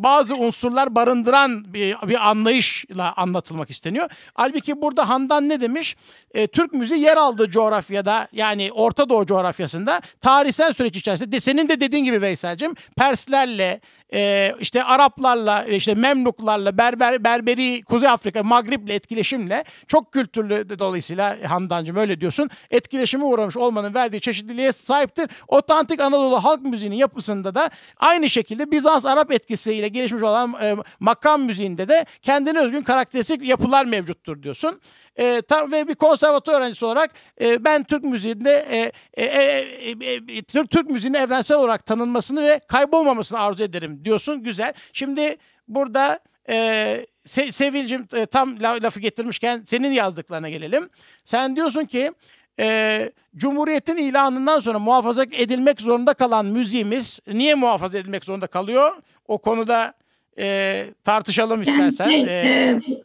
bazı unsurlar barındıran bir, bir anlayışla anlatılmak isteniyor. Halbuki burada Handan ne demiş? E, Türk müziği yer aldı coğrafyada yani Orta Doğu coğrafyasında tarihsel süreç içerisinde de, senin de dediğin gibi Veysel'cim Perslerle, e, işte Araplarla, işte Memluklarla, Berber, Berberi, Kuzey Afrika, Magrib'le etkileşimle çok kültürlü dolayısıyla Handancım öyle diyorsun. Etkileşime uğramış olmanın verdiği çeşitliliğe sahiptir. Otantik Anadolu halk müziğinin yapısında da aynı şekilde Bizans-Arap etkisiyle gelişmiş olan e, makam müziğinde de kendine özgün karakteristik yapılar mevcuttur diyorsun. E, tam ve bir konservatuvar öğrencisi olarak e, ben Türk müziğinde e, e, e, e, e Türk Türk müziğinin evrensel olarak tanınmasını ve kaybolmamasını arzu ederim diyorsun. Güzel. Şimdi burada e, Se Sevil'cim e, tam lafı getirmişken senin yazdıklarına gelelim. Sen diyorsun ki e, Cumhuriyet'in ilanından sonra muhafaza edilmek zorunda kalan müziğimiz niye muhafaza edilmek zorunda kalıyor? O konuda e, tartışalım istersen. E, e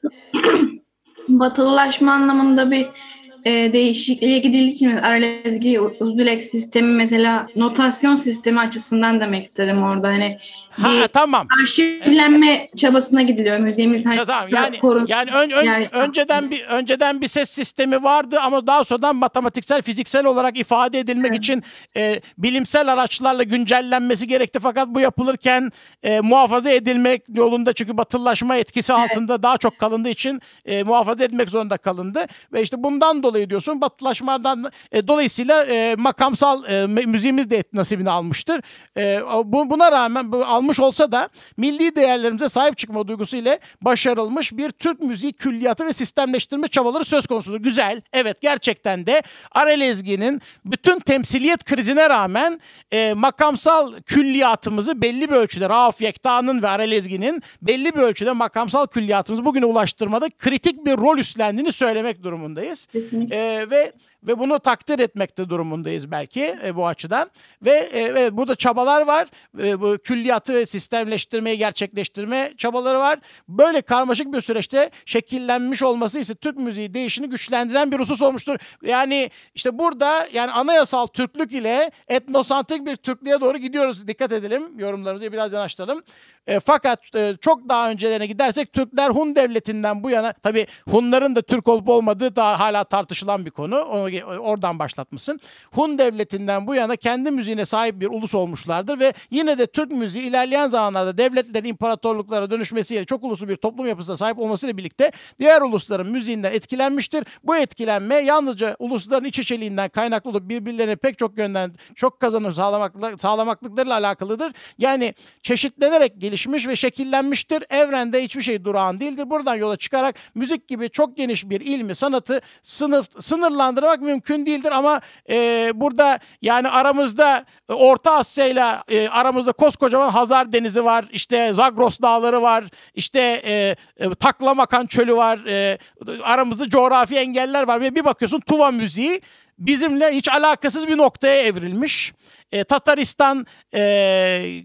batılılaşma anlamında bir e, değişikliğe gidildiği için aralezgi, uzdülek sistemi mesela notasyon sistemi açısından demek istedim orada. Hani ha, bir tamam. arşivlenme evet. çabasına gidiliyor müziğimiz. Hani ya, tamam. Yani korun, yani ön, ön, önceden bir önceden bir ses sistemi vardı ama daha sonradan matematiksel, fiziksel olarak ifade edilmek evet. için e, bilimsel araçlarla güncellenmesi gerekti fakat bu yapılırken e, muhafaza edilmek yolunda çünkü batıllaşma etkisi evet. altında daha çok kalındığı için e, muhafaza edilmek zorunda kalındı ve işte bundan dolayı dolayı diyorsun. Batılaşmadan e, dolayısıyla e, makamsal e, müziğimiz de et nasibini almıştır. E, bu, buna rağmen bu, almış olsa da milli değerlerimize sahip çıkma duygusu ile başarılmış bir Türk müziği külliyatı ve sistemleştirme çabaları söz konusudur. Güzel. Evet gerçekten de Arel Ezgi'nin bütün temsiliyet krizine rağmen e, makamsal külliyatımızı belli bir ölçüde Rauf Yekta'nın ve Arel Ezgi'nin belli bir ölçüde makamsal külliyatımızı bugüne ulaştırmada kritik bir rol üstlendiğini söylemek durumundayız. Kesinlikle e, ve ve bunu takdir etmekte durumundayız belki e, bu açıdan. Ve e, evet, burada çabalar var. E, bu külliyatı ve sistemleştirmeyi gerçekleştirme çabaları var. Böyle karmaşık bir süreçte şekillenmiş olması ise Türk müziği değişini güçlendiren bir husus olmuştur. Yani işte burada yani anayasal Türklük ile etnosantik bir Türklüğe doğru gidiyoruz. Dikkat edelim yorumlarınızı biraz yanaştıralım. E, fakat e, çok daha öncelerine gidersek Türkler Hun devletinden bu yana tabii Hunların da Türk olup olmadığı daha hala tartışılan bir konu. Onu oradan başlatmışsın. Hun devletinden bu yana kendi müziğine sahip bir ulus olmuşlardır ve yine de Türk müziği ilerleyen zamanlarda devletlerin imparatorluklara dönüşmesiyle çok uluslu bir toplum yapısına sahip olmasıyla birlikte diğer ulusların müziğinden etkilenmiştir. Bu etkilenme yalnızca ulusların iç içeliğinden kaynaklı olup birbirlerine pek çok yönden çok kazanım sağlamakla, sağlamaklıklarıyla alakalıdır. Yani çeşitlenerek gelişmiş ve şekillenmiştir. Evrende hiçbir şey durağan değildir. Buradan yola çıkarak müzik gibi çok geniş bir ilmi, sanatı sınıf, sınırlandırmak konuşmak mümkün değildir ama e, burada yani aramızda e, Orta Asya ile aramızda koskocaman Hazar Denizi var, işte Zagros Dağları var, işte e, e, Taklamakan Çölü var, e, aramızda coğrafi engeller var ve bir bakıyorsun Tuva müziği bizimle hiç alakasız bir noktaya evrilmiş e, Tataristan e,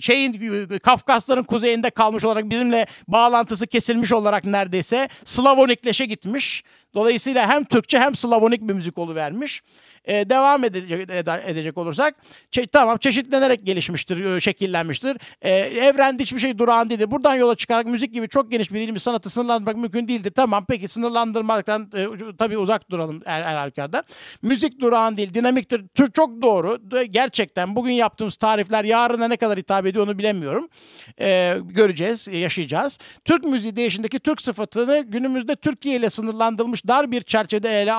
şeyin Kafkasların kuzeyinde kalmış olarak bizimle bağlantısı kesilmiş olarak neredeyse Slavonikleşe gitmiş. Dolayısıyla hem Türkçe hem Slavonik bir müzik vermiş. Ee, devam edecek, edecek olursak çe- tamam çeşitlenerek gelişmiştir, e, şekillenmiştir. Ee, evrende hiçbir şey durağan değildir. Buradan yola çıkarak müzik gibi çok geniş bir ilmi sanatı sınırlandırmak mümkün değildir. Tamam peki sınırlandırmaktan e, tabii uzak duralım her, halükarda. Müzik durağan değil, dinamiktir. Çok doğru. Gel gerçekten bugün yaptığımız tarifler yarına ne kadar hitap ediyor onu bilemiyorum. Ee, göreceğiz, e, yaşayacağız. Türk müziği değişindeki Türk sıfatını günümüzde Türkiye ile sınırlandırılmış dar bir çerçevede ele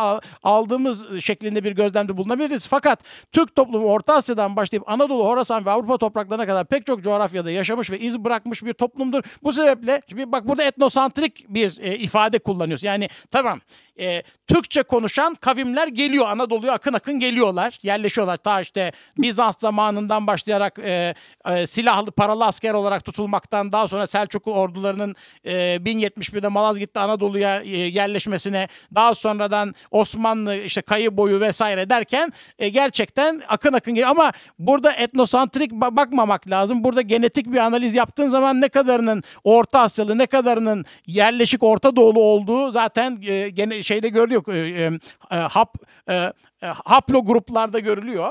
aldığımız şeklinde bir gözlemde bulunabiliriz. Fakat Türk toplumu Orta Asya'dan başlayıp Anadolu, Horasan ve Avrupa topraklarına kadar pek çok coğrafyada yaşamış ve iz bırakmış bir toplumdur. Bu sebeple şimdi bak burada etnosantrik bir e, ifade kullanıyoruz. Yani tamam e, Türkçe konuşan kavimler geliyor Anadolu'ya akın akın geliyorlar. Yerleşiyorlar ta işte Bizans zamanından başlayarak e, e, silahlı paralı asker olarak tutulmaktan daha sonra Selçuklu ordularının e, 1071'de Malazgirt'te Anadolu'ya e, yerleşmesine daha sonradan Osmanlı işte kayı boyu vesaire derken e, gerçekten akın akın geliyor. Ama burada etnosantrik bakmamak lazım. Burada genetik bir analiz yaptığın zaman ne kadarının Orta Asyalı ne kadarının yerleşik Orta Doğulu olduğu zaten e, gene şeyde görülüyor. E, e, hap e, e haplogruplarda görülüyor.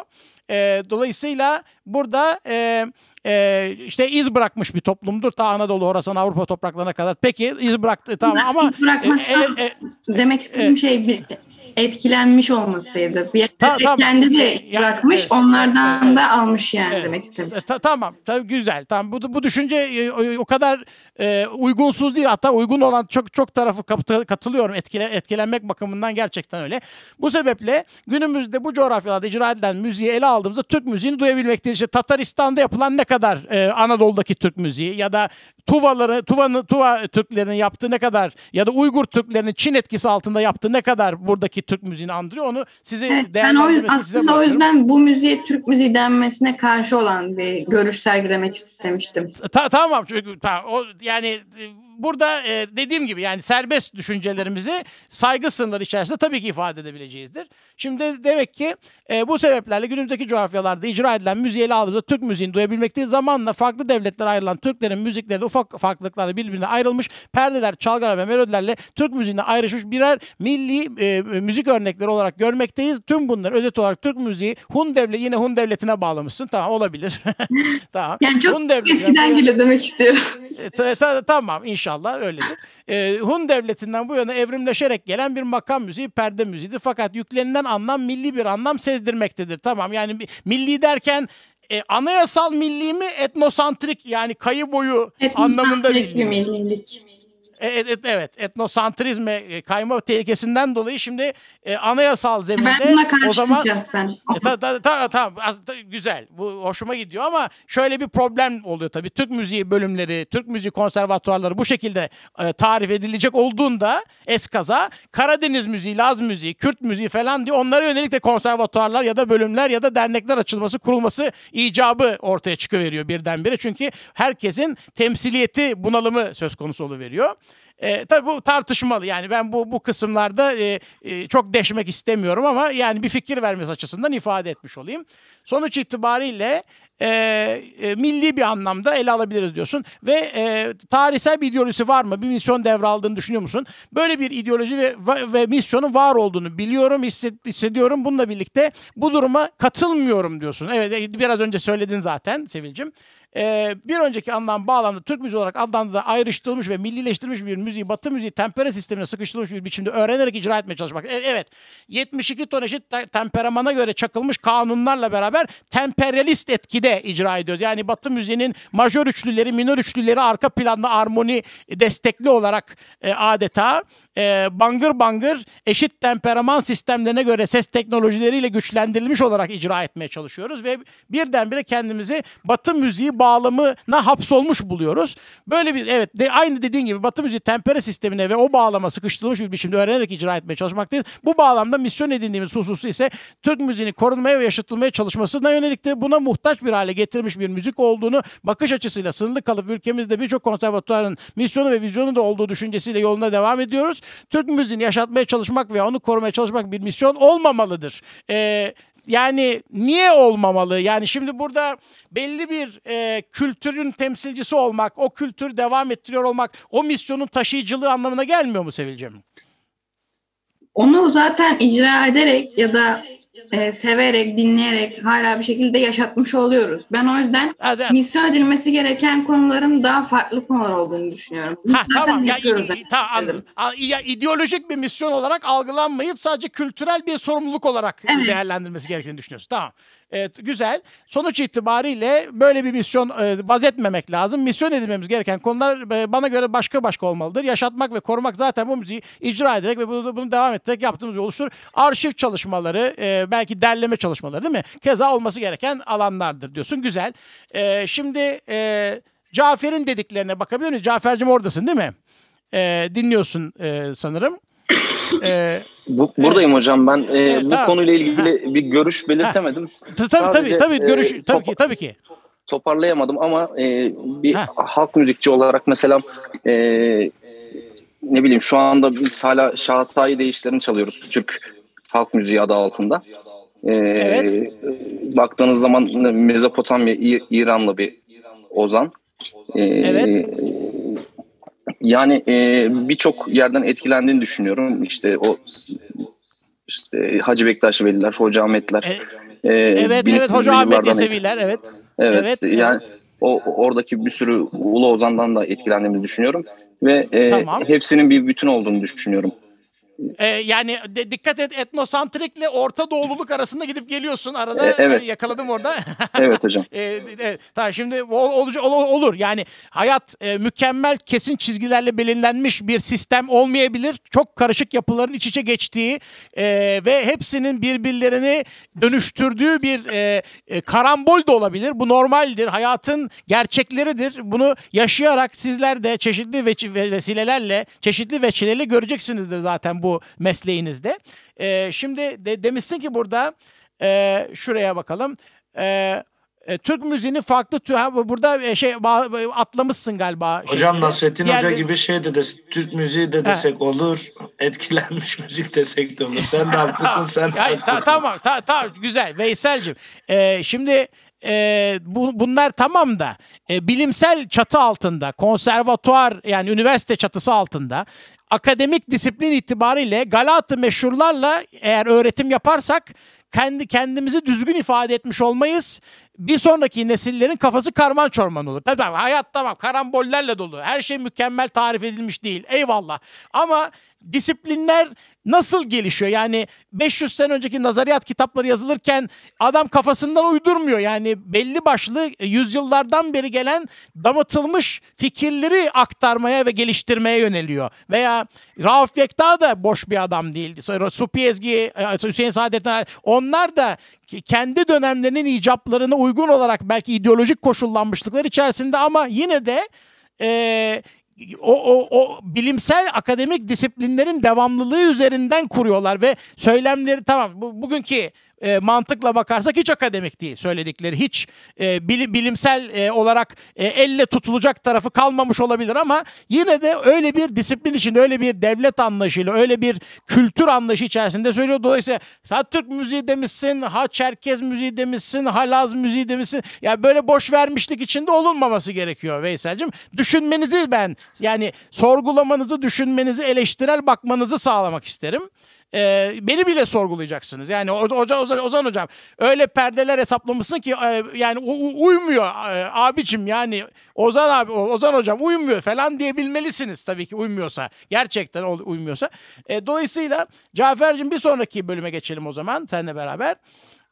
E, dolayısıyla burada e, e, işte iz bırakmış bir toplumdur. Ta Anadolu, Horasan, Avrupa topraklarına kadar. Peki iz bıraktı tamam ama e, e, e demek istediğim e, şey bir etkilenmiş olmasıydı. Bir ta, tam, kendi de yani, bırakmış, evet, onlardan evet, da almış yani evet, demek istedim. E, ta, tamam, tabii güzel. Tamam. Bu bu düşünce e, o kadar e, uygunsuz değil. Hatta uygun olan çok çok tarafı katılıyorum. Etkile, etkilenmek bakımından gerçekten öyle. Bu sebeple günümüzde bu coğrafyalarda icra edilen müziği ele aldığımızda Türk müziğini duyabilmekteyiz. İşte Tataristan'da yapılan ne kadar kadar e, Anadolu'daki Türk müziği ya da Tuvaları, Tuvanı, Tuva Türklerinin yaptığı ne kadar ya da Uygur Türklerinin Çin etkisi altında yaptığı ne kadar buradaki Türk müziğini andırıyor onu size evet, ben o, aslında o yüzden bu müziğe Türk müziği denmesine karşı olan bir görüş sergilemek istemiştim. Ta, tamam çünkü ta, o yani e, burada e, dediğim gibi yani serbest düşüncelerimizi saygı sınırları içerisinde tabii ki ifade edebileceğizdir. Şimdi demek ki e, bu sebeplerle günümüzdeki coğrafyalarda icra edilen müziği ele aldığımızda Türk müziğini duyabilmekteyiz. Zamanla farklı devletlere ayrılan Türklerin müzikleri ufak farklılıklarla birbirine ayrılmış. Perdeler, çalgılar ve melodilerle Türk müziğine ayrışmış birer milli e, müzik örnekleri olarak görmekteyiz. Tüm bunlar özet olarak Türk müziği Hun devleti yine Hun devletine bağlamışsın. Tamam olabilir. tamam. Yani çok Hun eskiden bile demek istiyorum. E, tamam inşallah öyledir. E, Hun devletinden bu yana evrimleşerek gelen bir makam müziği perde müziğidir. Fakat yüklenilen anlam milli bir anlam ses sezdirmektedir. Tamam yani milli derken e, anayasal milli mi etnosantrik yani kayı boyu etnosantrik anlamında bir millilik. Evet, et, evet etnosantrizme e, kayma tehlikesinden dolayı şimdi e, anayasal zeminde ben o zaman tamam E, ta, ta, ta, ta, ta, güzel bu hoşuma gidiyor ama şöyle bir problem oluyor tabii Türk müziği bölümleri Türk müziği konservatuarları bu şekilde e, tarif edilecek olduğunda eskaza Karadeniz müziği Laz müziği Kürt müziği falan diye onlara yönelik de konservatuarlar ya da bölümler ya da dernekler açılması kurulması icabı ortaya çıkıveriyor birdenbire çünkü herkesin temsiliyeti bunalımı söz konusu oluveriyor. E, tabii bu tartışmalı yani ben bu bu kısımlarda e, e, çok deşmek istemiyorum ama yani bir fikir vermesi açısından ifade etmiş olayım. Sonuç itibariyle e, e, milli bir anlamda ele alabiliriz diyorsun ve e, tarihsel bir ideolojisi var mı? Bir misyon devraldığını düşünüyor musun? Böyle bir ideoloji ve, ve misyonun var olduğunu biliyorum, hissediyorum. Bununla birlikte bu duruma katılmıyorum diyorsun. Evet e, biraz önce söyledin zaten Sevilcim. Ee, bir önceki anlam bağlamda Türk müziği olarak adlandırılan ayrıştırılmış ve millileştirilmiş bir müziği Batı müziği tempera sistemine sıkıştırılmış bir biçimde öğrenerek icra etmeye çalışmak. E, evet 72 ton eşit temperamana göre çakılmış kanunlarla beraber temperyalist etkide icra ediyoruz. Yani Batı müziğinin majör üçlüleri, minör üçlüleri arka planda armoni destekli olarak e, adeta e, bangır bangır eşit temperaman sistemlerine göre ses teknolojileriyle güçlendirilmiş olarak icra etmeye çalışıyoruz ve birdenbire kendimizi Batı müziği bağlamına hapsolmuş buluyoruz. Böyle bir evet de, aynı dediğin gibi Batı müziği tempera sistemine ve o bağlama sıkıştırılmış bir biçimde öğrenerek icra etmeye çalışmaktayız. Bu bağlamda misyon edindiğimiz hususu ise Türk müziğini korunmaya ve yaşatılmaya çalışmasına yönelik de buna muhtaç bir hale getirmiş bir müzik olduğunu bakış açısıyla sınırlı kalıp ülkemizde birçok konservatuarın misyonu ve vizyonu da olduğu düşüncesiyle yoluna devam ediyoruz. Türk müziğini yaşatmaya çalışmak veya onu korumaya çalışmak bir misyon olmamalıdır. Ee, yani niye olmamalı? Yani şimdi burada belli bir e, kültürün temsilcisi olmak, o kültürü devam ettiriyor olmak, o misyonun taşıyıcılığı anlamına gelmiyor mu Sevilcem? onu zaten icra ederek ya da e, severek, dinleyerek hala bir şekilde yaşatmış oluyoruz. Ben o yüzden misyon edilmesi gereken konuların daha farklı konular olduğunu düşünüyorum. ha, tamam. Ya, i, ya, ideolojik bir misyon olarak algılanmayıp sadece kültürel bir sorumluluk olarak evet. değerlendirmesi gerektiğini düşünüyorsun. Tamam. Evet güzel. Sonuç itibariyle böyle bir misyon e, vaz etmemek lazım. Misyon edinmemiz gereken konular e, bana göre başka başka olmalıdır. Yaşatmak ve korumak zaten bu müziği icra ederek ve bunu, bunu devam ettirerek yaptığımız oluşur. Arşiv çalışmaları, e, belki derleme çalışmaları değil mi? Keza olması gereken alanlardır diyorsun. Güzel. E, şimdi e, Cafer'in dediklerine bakabilir miyiz? Cafer'cim oradasın değil mi? E, dinliyorsun e, sanırım ee, bu, buradayım hocam ben e, e, bu tamam. konuyla ilgili ha. bir görüş belirtemedim. Ha. Tabii Sadece, tabii e, tabii görüş e, tabii ki tabii ki toparlayamadım ama e, bir ha. halk müzikçi olarak mesela e, ne bileyim şu anda biz hala Şahatay değişlerini çalıyoruz Türk halk müziği adı altında. E, evet. Baktığınız zaman Mezopotamya İranlı bir ozan. E, evet. Yani e, birçok yerden etkilendiğini düşünüyorum. İşte o işte Hacı Bektaş Veliler, Hoca Ahmetler. E, e, evet, evet Hoca Ahmet Yeseviler, evet. Evet, evet yani o oradaki bir sürü Ulu Ozan'dan da etkilendiğimizi düşünüyorum ve e, tamam. hepsinin bir bütün olduğunu düşünüyorum e, yani de, dikkat et etnosantrikle Orta Doğululuk arasında gidip geliyorsun arada. E, evet. Ee, yakaladım orada. evet hocam. e, e, tamam şimdi ol, ol, ol, olur. Yani hayat e, mükemmel kesin çizgilerle belirlenmiş bir sistem olmayabilir. Çok karışık yapıların iç içe geçtiği e, ve hepsinin birbirlerini dönüştürdüğü bir e, e, karambol da olabilir. Bu normaldir. Hayatın gerçekleridir. Bunu yaşayarak sizler de çeşitli ve vesilelerle, çeşitli veçileyle göreceksinizdir zaten bu bu mesleğinizde. E, şimdi de, demişsin ki burada e, şuraya bakalım. Eee e, Türk müziğini farklı tür burada e, şey atlamışsın galiba. Hocam şey, Nasrettin Hoca gibi şey de, de Türk müziği de desek he. olur, etkilenmiş müzik desek de olur. Sen de haklısın, sen de haklısın. Ta, tamam, ta, ta, güzel Veysel'cim. Ee, şimdi e, bu, bunlar tamam da e, bilimsel çatı altında, konservatuar yani üniversite çatısı altında akademik disiplin itibariyle Galatı meşhurlarla eğer öğretim yaparsak kendi kendimizi düzgün ifade etmiş olmayız. Bir sonraki nesillerin kafası karman çorman olur. Tabii hayat tamam karambollerle dolu. Her şey mükemmel tarif edilmiş değil. Eyvallah. Ama disiplinler nasıl gelişiyor? Yani 500 sene önceki nazariyat kitapları yazılırken adam kafasından uydurmuyor. Yani belli başlı e, yüzyıllardan beri gelen damıtılmış fikirleri aktarmaya ve geliştirmeye yöneliyor. Veya Rauf Yekta da boş bir adam değil. Supi Ezgi, e, e, Hüseyin Saadettin onlar da kendi dönemlerinin icaplarına uygun olarak belki ideolojik koşullanmışlıklar içerisinde ama yine de e, o, o, o bilimsel akademik disiplinlerin devamlılığı üzerinden kuruyorlar ve söylemleri tamam bu, bugünkü e, mantıkla bakarsak hiç akademik değil söyledikleri. Hiç e, bilimsel e, olarak e, elle tutulacak tarafı kalmamış olabilir ama yine de öyle bir disiplin içinde, öyle bir devlet anlayışıyla, öyle bir kültür anlayışı içerisinde söylüyor. Dolayısıyla ha Türk müziği demişsin, ha Çerkez müziği demişsin, ha Laz müziği demişsin. Ya yani böyle boş vermişlik içinde olunmaması gerekiyor Veysel'cim. Düşünmenizi ben yani sorgulamanızı, düşünmenizi, eleştirel bakmanızı sağlamak isterim e, beni bile sorgulayacaksınız. Yani hoca Ozan, Ozan hocam öyle perdeler hesaplamışsın ki e, yani u, uymuyor e, abicim yani Ozan abi Ozan hocam uymuyor falan diyebilmelisiniz tabii ki uymuyorsa. Gerçekten uymuyorsa. E, dolayısıyla Cafer'cim bir sonraki bölüme geçelim o zaman seninle beraber.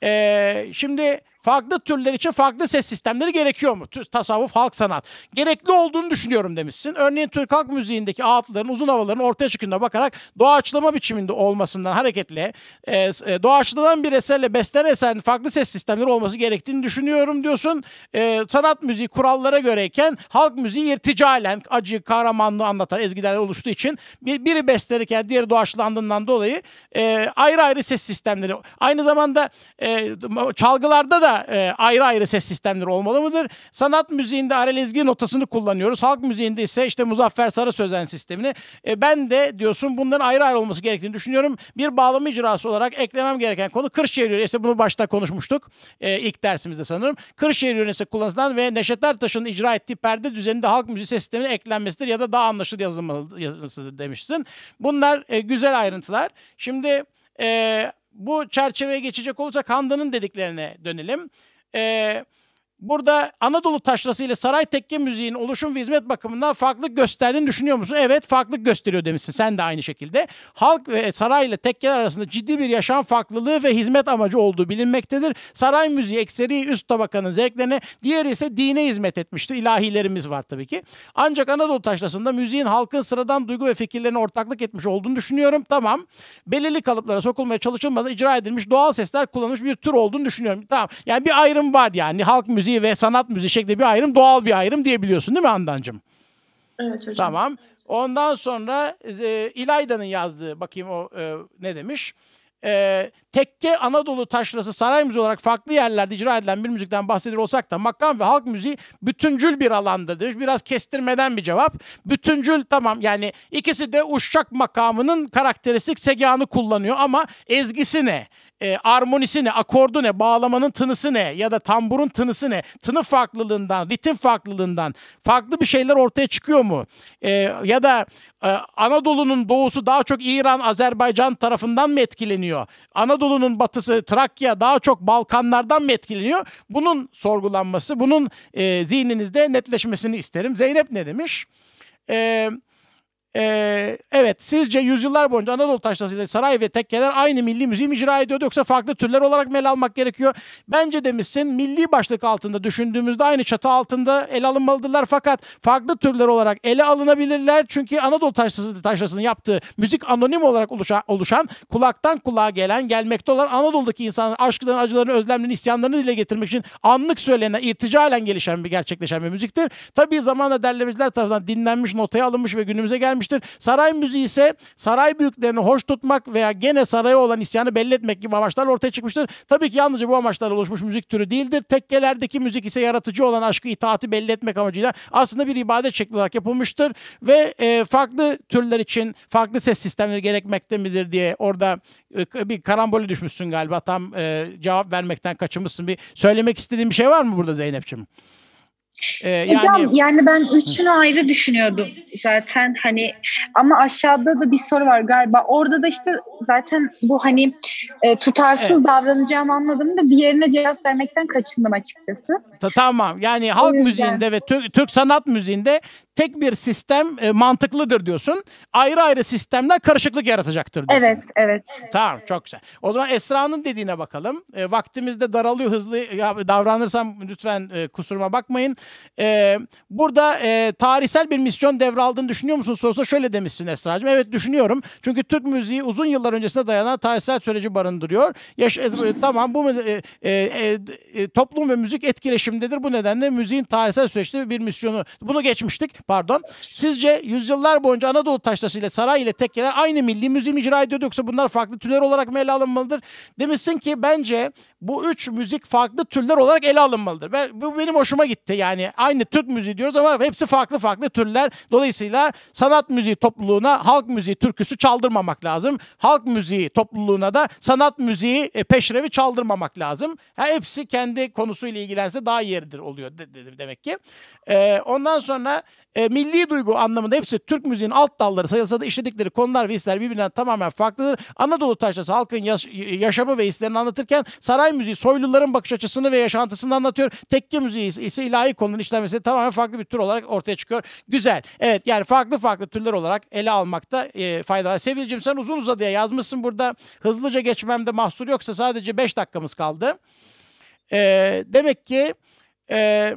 E, şimdi farklı türler için farklı ses sistemleri gerekiyor mu? Tasavvuf, halk sanat. Gerekli olduğunu düşünüyorum demişsin. Örneğin Türk halk müziğindeki ağıtların, uzun havaların ortaya çıkışına bakarak doğaçlama biçiminde olmasından hareketle e, e doğaçlanan bir eserle besler eserin farklı ses sistemleri olması gerektiğini düşünüyorum diyorsun. E, sanat müziği kurallara göreyken halk müziği irticalen acı, kahramanlığı anlatan ezgiler oluştuğu için bir, biri beslenirken diğeri doğaçlandığından dolayı e, ayrı ayrı ses sistemleri. Aynı zamanda e, çalgılarda da e, ayrı ayrı ses sistemleri olmalı mıdır? Sanat müziğinde arelezgi notasını kullanıyoruz. Halk müziğinde ise işte Muzaffer Sarı sözen sistemini. E, ben de diyorsun bunların ayrı ayrı olması gerektiğini düşünüyorum. Bir bağlama icrası olarak eklemem gereken konu Kırşehir Yöresi. Bunu başta konuşmuştuk e, ilk dersimizde sanırım. Kırşehir Yöresi kullanılan ve Neşet Ertaş'ın icra ettiği perde düzeninde halk müziği ses sistemine eklenmesidir ya da daha anlaşılır yazılması demişsin. Bunlar e, güzel ayrıntılar. Şimdi e, bu çerçeveye geçecek olursak Handa'nın dediklerine dönelim. Eee Burada Anadolu Taşrası ile Saray Tekke Müziği'nin oluşum ve hizmet bakımından farklılık gösterdiğini düşünüyor musun? Evet farklılık gösteriyor demişsin sen de aynı şekilde. Halk ve saray ile tekkeler arasında ciddi bir yaşam farklılığı ve hizmet amacı olduğu bilinmektedir. Saray müziği ekseri üst tabakanın zevklerine, diğeri ise dine hizmet etmişti. İlahilerimiz var tabii ki. Ancak Anadolu Taşrası'nda müziğin halkın sıradan duygu ve fikirlerine ortaklık etmiş olduğunu düşünüyorum. Tamam. Belirli kalıplara sokulmaya çalışılmadan icra edilmiş doğal sesler kullanılmış bir tür olduğunu düşünüyorum. Tamam. Yani bir ayrım var yani. Halk müziği müziği ve sanat müziği şeklinde bir ayrım doğal bir ayrım diyebiliyorsun değil mi Andancım? Evet hocam. Tamam. Ondan sonra e, İlayda'nın yazdığı bakayım o e, ne demiş? E, tekke Anadolu taşrası saray müziği olarak farklı yerlerde icra edilen bir müzikten bahsediyor olsak da makam ve halk müziği bütüncül bir alanda demiş. Biraz kestirmeden bir cevap. Bütüncül tamam yani ikisi de uşak makamının karakteristik segahını kullanıyor ama ezgisi ne? e, armonisi ne, akordu ne, bağlamanın tınısı ne ya da tamburun tınısı ne, tını farklılığından, ritim farklılığından farklı bir şeyler ortaya çıkıyor mu? E, ya da e, Anadolu'nun doğusu daha çok İran, Azerbaycan tarafından mı etkileniyor? Anadolu'nun batısı Trakya daha çok Balkanlardan mı etkileniyor? Bunun sorgulanması, bunun e, zihninizde netleşmesini isterim. Zeynep ne demiş? Eee ee, evet sizce yüzyıllar boyunca Anadolu taşrasıyla saray ve tekkeler aynı milli müziği mi icra ediyordu yoksa farklı türler olarak mı ele almak gerekiyor? Bence demişsin milli başlık altında düşündüğümüzde aynı çatı altında ele alınmalıdırlar fakat farklı türler olarak ele alınabilirler. Çünkü Anadolu taşrası, taşrasının yaptığı müzik anonim olarak oluşan, oluşan kulaktan kulağa gelen gelmekte olan Anadolu'daki insanların aşklarını, acılarını, özlemlerini, isyanlarını dile getirmek için anlık söylenen, irticalen gelişen bir gerçekleşen bir müziktir. Tabii zamanla derlemeciler tarafından dinlenmiş, notaya alınmış ve günümüze gelmiş etmiştir. Saray müziği ise saray büyüklerini hoş tutmak veya gene saraya olan isyanı belli etmek gibi amaçlarla ortaya çıkmıştır. Tabii ki yalnızca bu amaçlarla oluşmuş müzik türü değildir. Tekkelerdeki müzik ise yaratıcı olan aşkı itaati belli etmek amacıyla aslında bir ibadet şekli olarak yapılmıştır ve e, farklı türler için farklı ses sistemleri gerekmekte midir diye orada e, bir karambole düşmüşsün galiba. Tam e, cevap vermekten kaçınmışsın. Bir söylemek istediğin bir şey var mı burada Zeynep'ciğim? Ee, Hocam yani... yani ben üçünü ayrı düşünüyordum zaten hani ama aşağıda da bir soru var galiba orada da işte zaten bu hani e, tutarsız evet. davranacağımı anladım da diğerine cevap vermekten kaçındım açıkçası. Ta tamam yani halk müziğinde ve Türk, Türk sanat müziğinde tek bir sistem e, mantıklıdır diyorsun. Ayrı ayrı sistemler karışıklık yaratacaktır diyorsun. Evet, evet. Tamam, çok güzel. O zaman Esra'nın dediğine bakalım. E, vaktimiz de daralıyor hızlı ya, davranırsam lütfen e, kusuruma bakmayın. E, burada e, tarihsel bir misyon devraldığını düşünüyor musun sorusu şöyle demişsin Esra'cığım. Evet düşünüyorum. Çünkü Türk müziği uzun yıllar öncesine dayanan tarihsel süreci barındırıyor. Yaş e, tamam bu e, e, e, toplum ve müzik etkileşimdedir. Bu nedenle müziğin tarihsel süreçte bir misyonu. Bunu geçmiştik. Pardon. Sizce yüzyıllar boyunca Anadolu taşlası ile saray ile tekkeler aynı milli müziği icra ediyordu yoksa bunlar farklı türler olarak mı ele alınmalıdır? Demişsin ki bence bu üç müzik farklı türler olarak ele alınmalıdır. Ben, bu benim hoşuma gitti yani. Aynı Türk müziği diyoruz ama hepsi farklı farklı türler. Dolayısıyla sanat müziği topluluğuna halk müziği türküsü çaldırmamak lazım. Halk müziği topluluğuna da sanat müziği e, peşrevi çaldırmamak lazım. Ha, hepsi kendi konusuyla ilgilense daha yeridir oluyor de, de, demek ki. E, ondan sonra e, milli duygu anlamında hepsi Türk müziğin alt dalları sayılsa işledikleri konular ve hisler birbirinden tamamen farklıdır. Anadolu taşrası halkın yaş- yaşamı ve hislerini anlatırken saray müziği soyluların bakış açısını ve yaşantısını anlatıyor. Tekke müziği ise ilahi konunun işlenmesi tamamen farklı bir tür olarak ortaya çıkıyor. Güzel. Evet yani farklı farklı türler olarak ele almakta e, fayda var. Sevilcim sen uzun uzadıya yazmışsın burada. Hızlıca geçmemde mahsur yoksa sadece 5 dakikamız kaldı. E, demek ki e,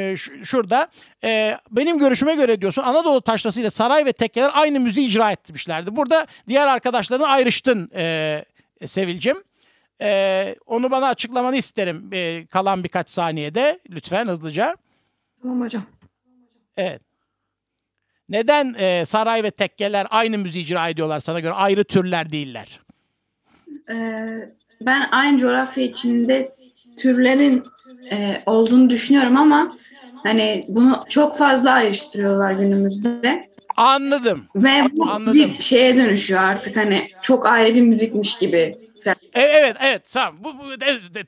e, şurada. E, benim görüşüme göre diyorsun Anadolu Taşrası ile saray ve tekkeler aynı müziği icra etmişlerdi. Burada diğer arkadaşlarını ayrıştın e, Sevil'cim. E, onu bana açıklamanı isterim e, kalan birkaç saniyede lütfen hızlıca. Tamam hocam. Evet. Neden e, saray ve tekkeler aynı müziği icra ediyorlar sana göre ayrı türler değiller? Ee, ben aynı coğrafya içinde türlerin e, olduğunu düşünüyorum ama hani bunu çok fazla ayrıştırıyorlar günümüzde. Anladım. Ve bu Anladım. bir şeye dönüşüyor artık hani çok ayrı bir müzikmiş gibi. E, evet evet tamam. Bu, bu,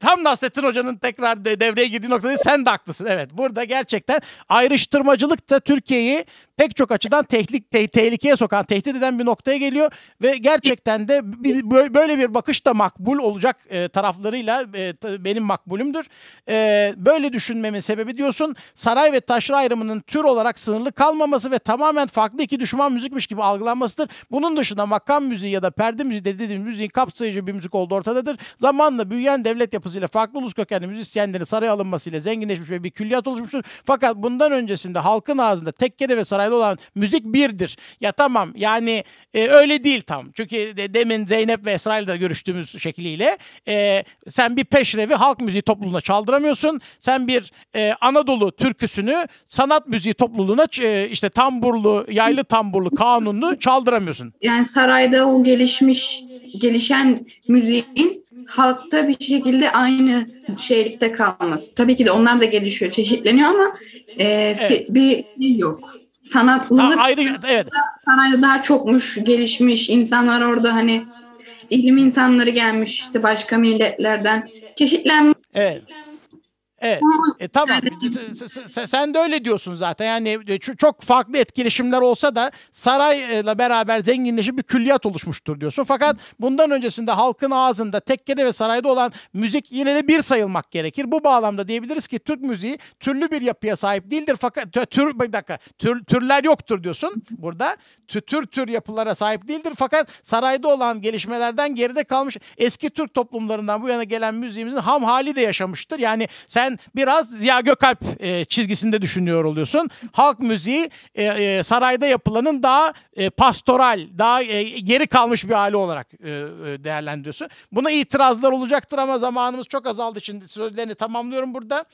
tam Nasrettin Hoca'nın tekrar de, devreye girdiği noktada sen de haklısın. Evet burada gerçekten ayrıştırmacılık da Türkiye'yi pek çok açıdan tehlik, te, tehlikeye sokan, tehdit eden bir noktaya geliyor ve gerçekten de bir, böyle bir bakış da makbul olacak e, taraflarıyla e, benim makbulümdür. E, böyle düşünmemin sebebi diyorsun saray ve taşra ayrımının tür olarak sınırlı kalmaması ve tamamen farklı iki düşman müzikmiş gibi algılanmasıdır. Bunun dışında makam müziği ya da perde müziği dediğim müziğin kapsayıcı bir müzik olduğu ortadadır. Zamanla büyüyen devlet yapısıyla farklı ulus kökenli müzisyenlerin saraya alınmasıyla zenginleşmiş ve bir külliyat oluşmuştur. Fakat bundan öncesinde halkın ağzında tekkede ve saray detaylı olan müzik birdir. Ya tamam yani e, öyle değil tam. Çünkü de, demin Zeynep ve Esra'yla da görüştüğümüz şekliyle e, sen bir peşrevi halk müziği topluluğuna çaldıramıyorsun. Sen bir e, Anadolu türküsünü sanat müziği topluluğuna e, işte tamburlu, yaylı tamburlu, kanunlu çaldıramıyorsun. Yani sarayda o gelişmiş, gelişen müziğin halkta bir şekilde aynı şeylikte kalması. Tabii ki de onlar da gelişiyor, çeşitleniyor ama e, evet. bir şey yok sanatlılık ha, ayrı, evet. sanayide daha çokmuş, gelişmiş insanlar orada hani ilim insanları gelmiş işte başka milletlerden. Çeşitlenmiş. Evet. Evet. E, tamam. Sen de öyle diyorsun zaten. Yani e, çok farklı etkileşimler olsa da sarayla beraber zenginleşip bir külliyat oluşmuştur diyorsun. Fakat bundan öncesinde halkın ağzında tekkede ve sarayda olan müzik yine de bir sayılmak gerekir. Bu bağlamda diyebiliriz ki Türk müziği türlü bir yapıya sahip değildir fakat tür bir dakika tür, türler yoktur diyorsun burada. Tür, tür tür yapılara sahip değildir fakat sarayda olan gelişmelerden geride kalmış eski Türk toplumlarından bu yana gelen müziğimizin ham hali de yaşamıştır. Yani sen sen biraz Ziya Gökalp e, çizgisinde düşünüyor oluyorsun. Halk müziği e, e, sarayda yapılanın daha e, pastoral, daha e, geri kalmış bir hali olarak e, e değerlendiriyorsun. Buna itirazlar olacaktır ama zamanımız çok azaldı şimdi sözlerini tamamlıyorum burada.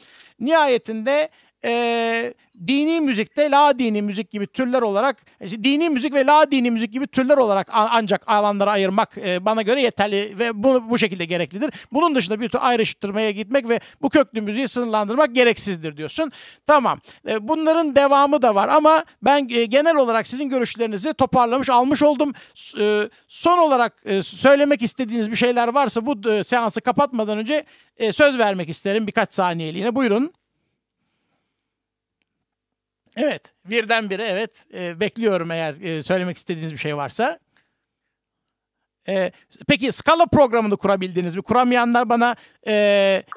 Nihayetinde e, dini müzikte la dini müzik gibi türler olarak e, işte dini müzik ve la dini müzik gibi türler olarak ancak alanlara ayırmak e, bana göre yeterli ve bunu bu şekilde gereklidir. Bunun dışında bir tür ayrıştırmaya gitmek ve bu köklü müziği sınırlandırmak gereksizdir diyorsun. Tamam. E, bunların devamı da var ama ben e, genel olarak sizin görüşlerinizi toparlamış almış oldum. E, son olarak e, söylemek istediğiniz bir şeyler varsa bu e, seansı kapatmadan önce e, söz vermek isterim birkaç saniyeliğine. Buyurun. Evet. Birdenbire evet. E, bekliyorum eğer e, söylemek istediğiniz bir şey varsa. E, peki Scala programını kurabildiniz mi? Kuramayanlar bana e,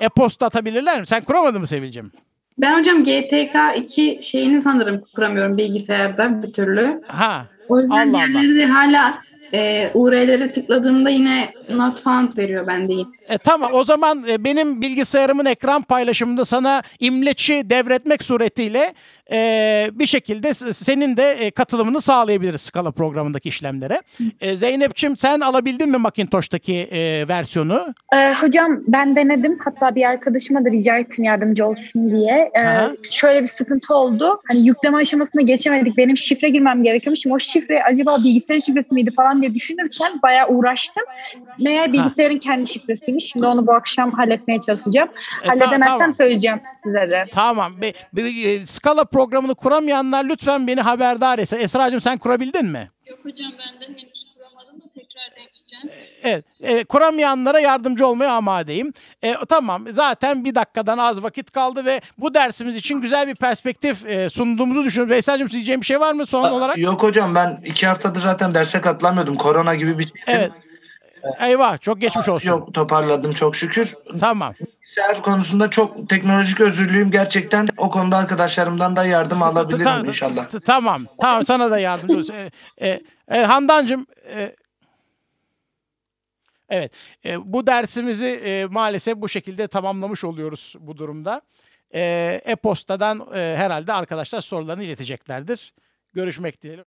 e-posta e atabilirler mi? Sen kuramadın mı Sevilcim? Ben hocam GTK 2 şeyini sanırım kuramıyorum bilgisayarda bir türlü. Ha. O yüzden Allah Allah. hala e, ee, URL'lere tıkladığımda yine not found veriyor bende yine. E, tamam o zaman e, benim bilgisayarımın ekran paylaşımında sana imleci devretmek suretiyle e, bir şekilde senin de e, katılımını sağlayabiliriz Scala programındaki işlemlere. E, Zeynep'ciğim sen alabildin mi Macintosh'taki e, versiyonu? E, hocam ben denedim. Hatta bir arkadaşıma da rica ettim yardımcı olsun diye. E, şöyle bir sıkıntı oldu. Hani yükleme aşamasına geçemedik. Benim şifre girmem gerekiyormuş. O şifre acaba bilgisayar şifresi miydi falan falan diye düşünürken bayağı uğraştım. Meğer bilgisayarın ha. kendi şifresiymiş. Şimdi onu bu akşam halletmeye çalışacağım. E, tamam. söyleyeceğim size de. Tamam. Be, be, be, Scala programını kuramayanlar lütfen beni haberdar etsin. Esra'cığım sen kurabildin mi? Yok hocam ben de henüz kuramadım da tekrar deneyeceğim. E, Evet, e, kuramayanlara yardımcı olmaya amadeyim. E, tamam, zaten bir dakikadan az vakit kaldı ve bu dersimiz için güzel bir perspektif e, sunduğumuzu düşünüyorum. Veysel'cim diyeceğim bir şey var mı son A, olarak? Yok hocam, ben iki haftadır zaten derse katılamıyordum. Korona gibi bir şey. Evet. Eyvah çok geçmiş olsun. Yok toparladım çok şükür. Tamam. Bilgisayar konusunda çok teknolojik özürlüyüm gerçekten. O konuda arkadaşlarımdan da yardım alabilirim inşallah. Tamam tamam sana da yardım. e, e, e Evet, e, bu dersimizi e, maalesef bu şekilde tamamlamış oluyoruz bu durumda. E, postadan e, herhalde arkadaşlar sorularını ileteceklerdir. Görüşmek dileğiyle.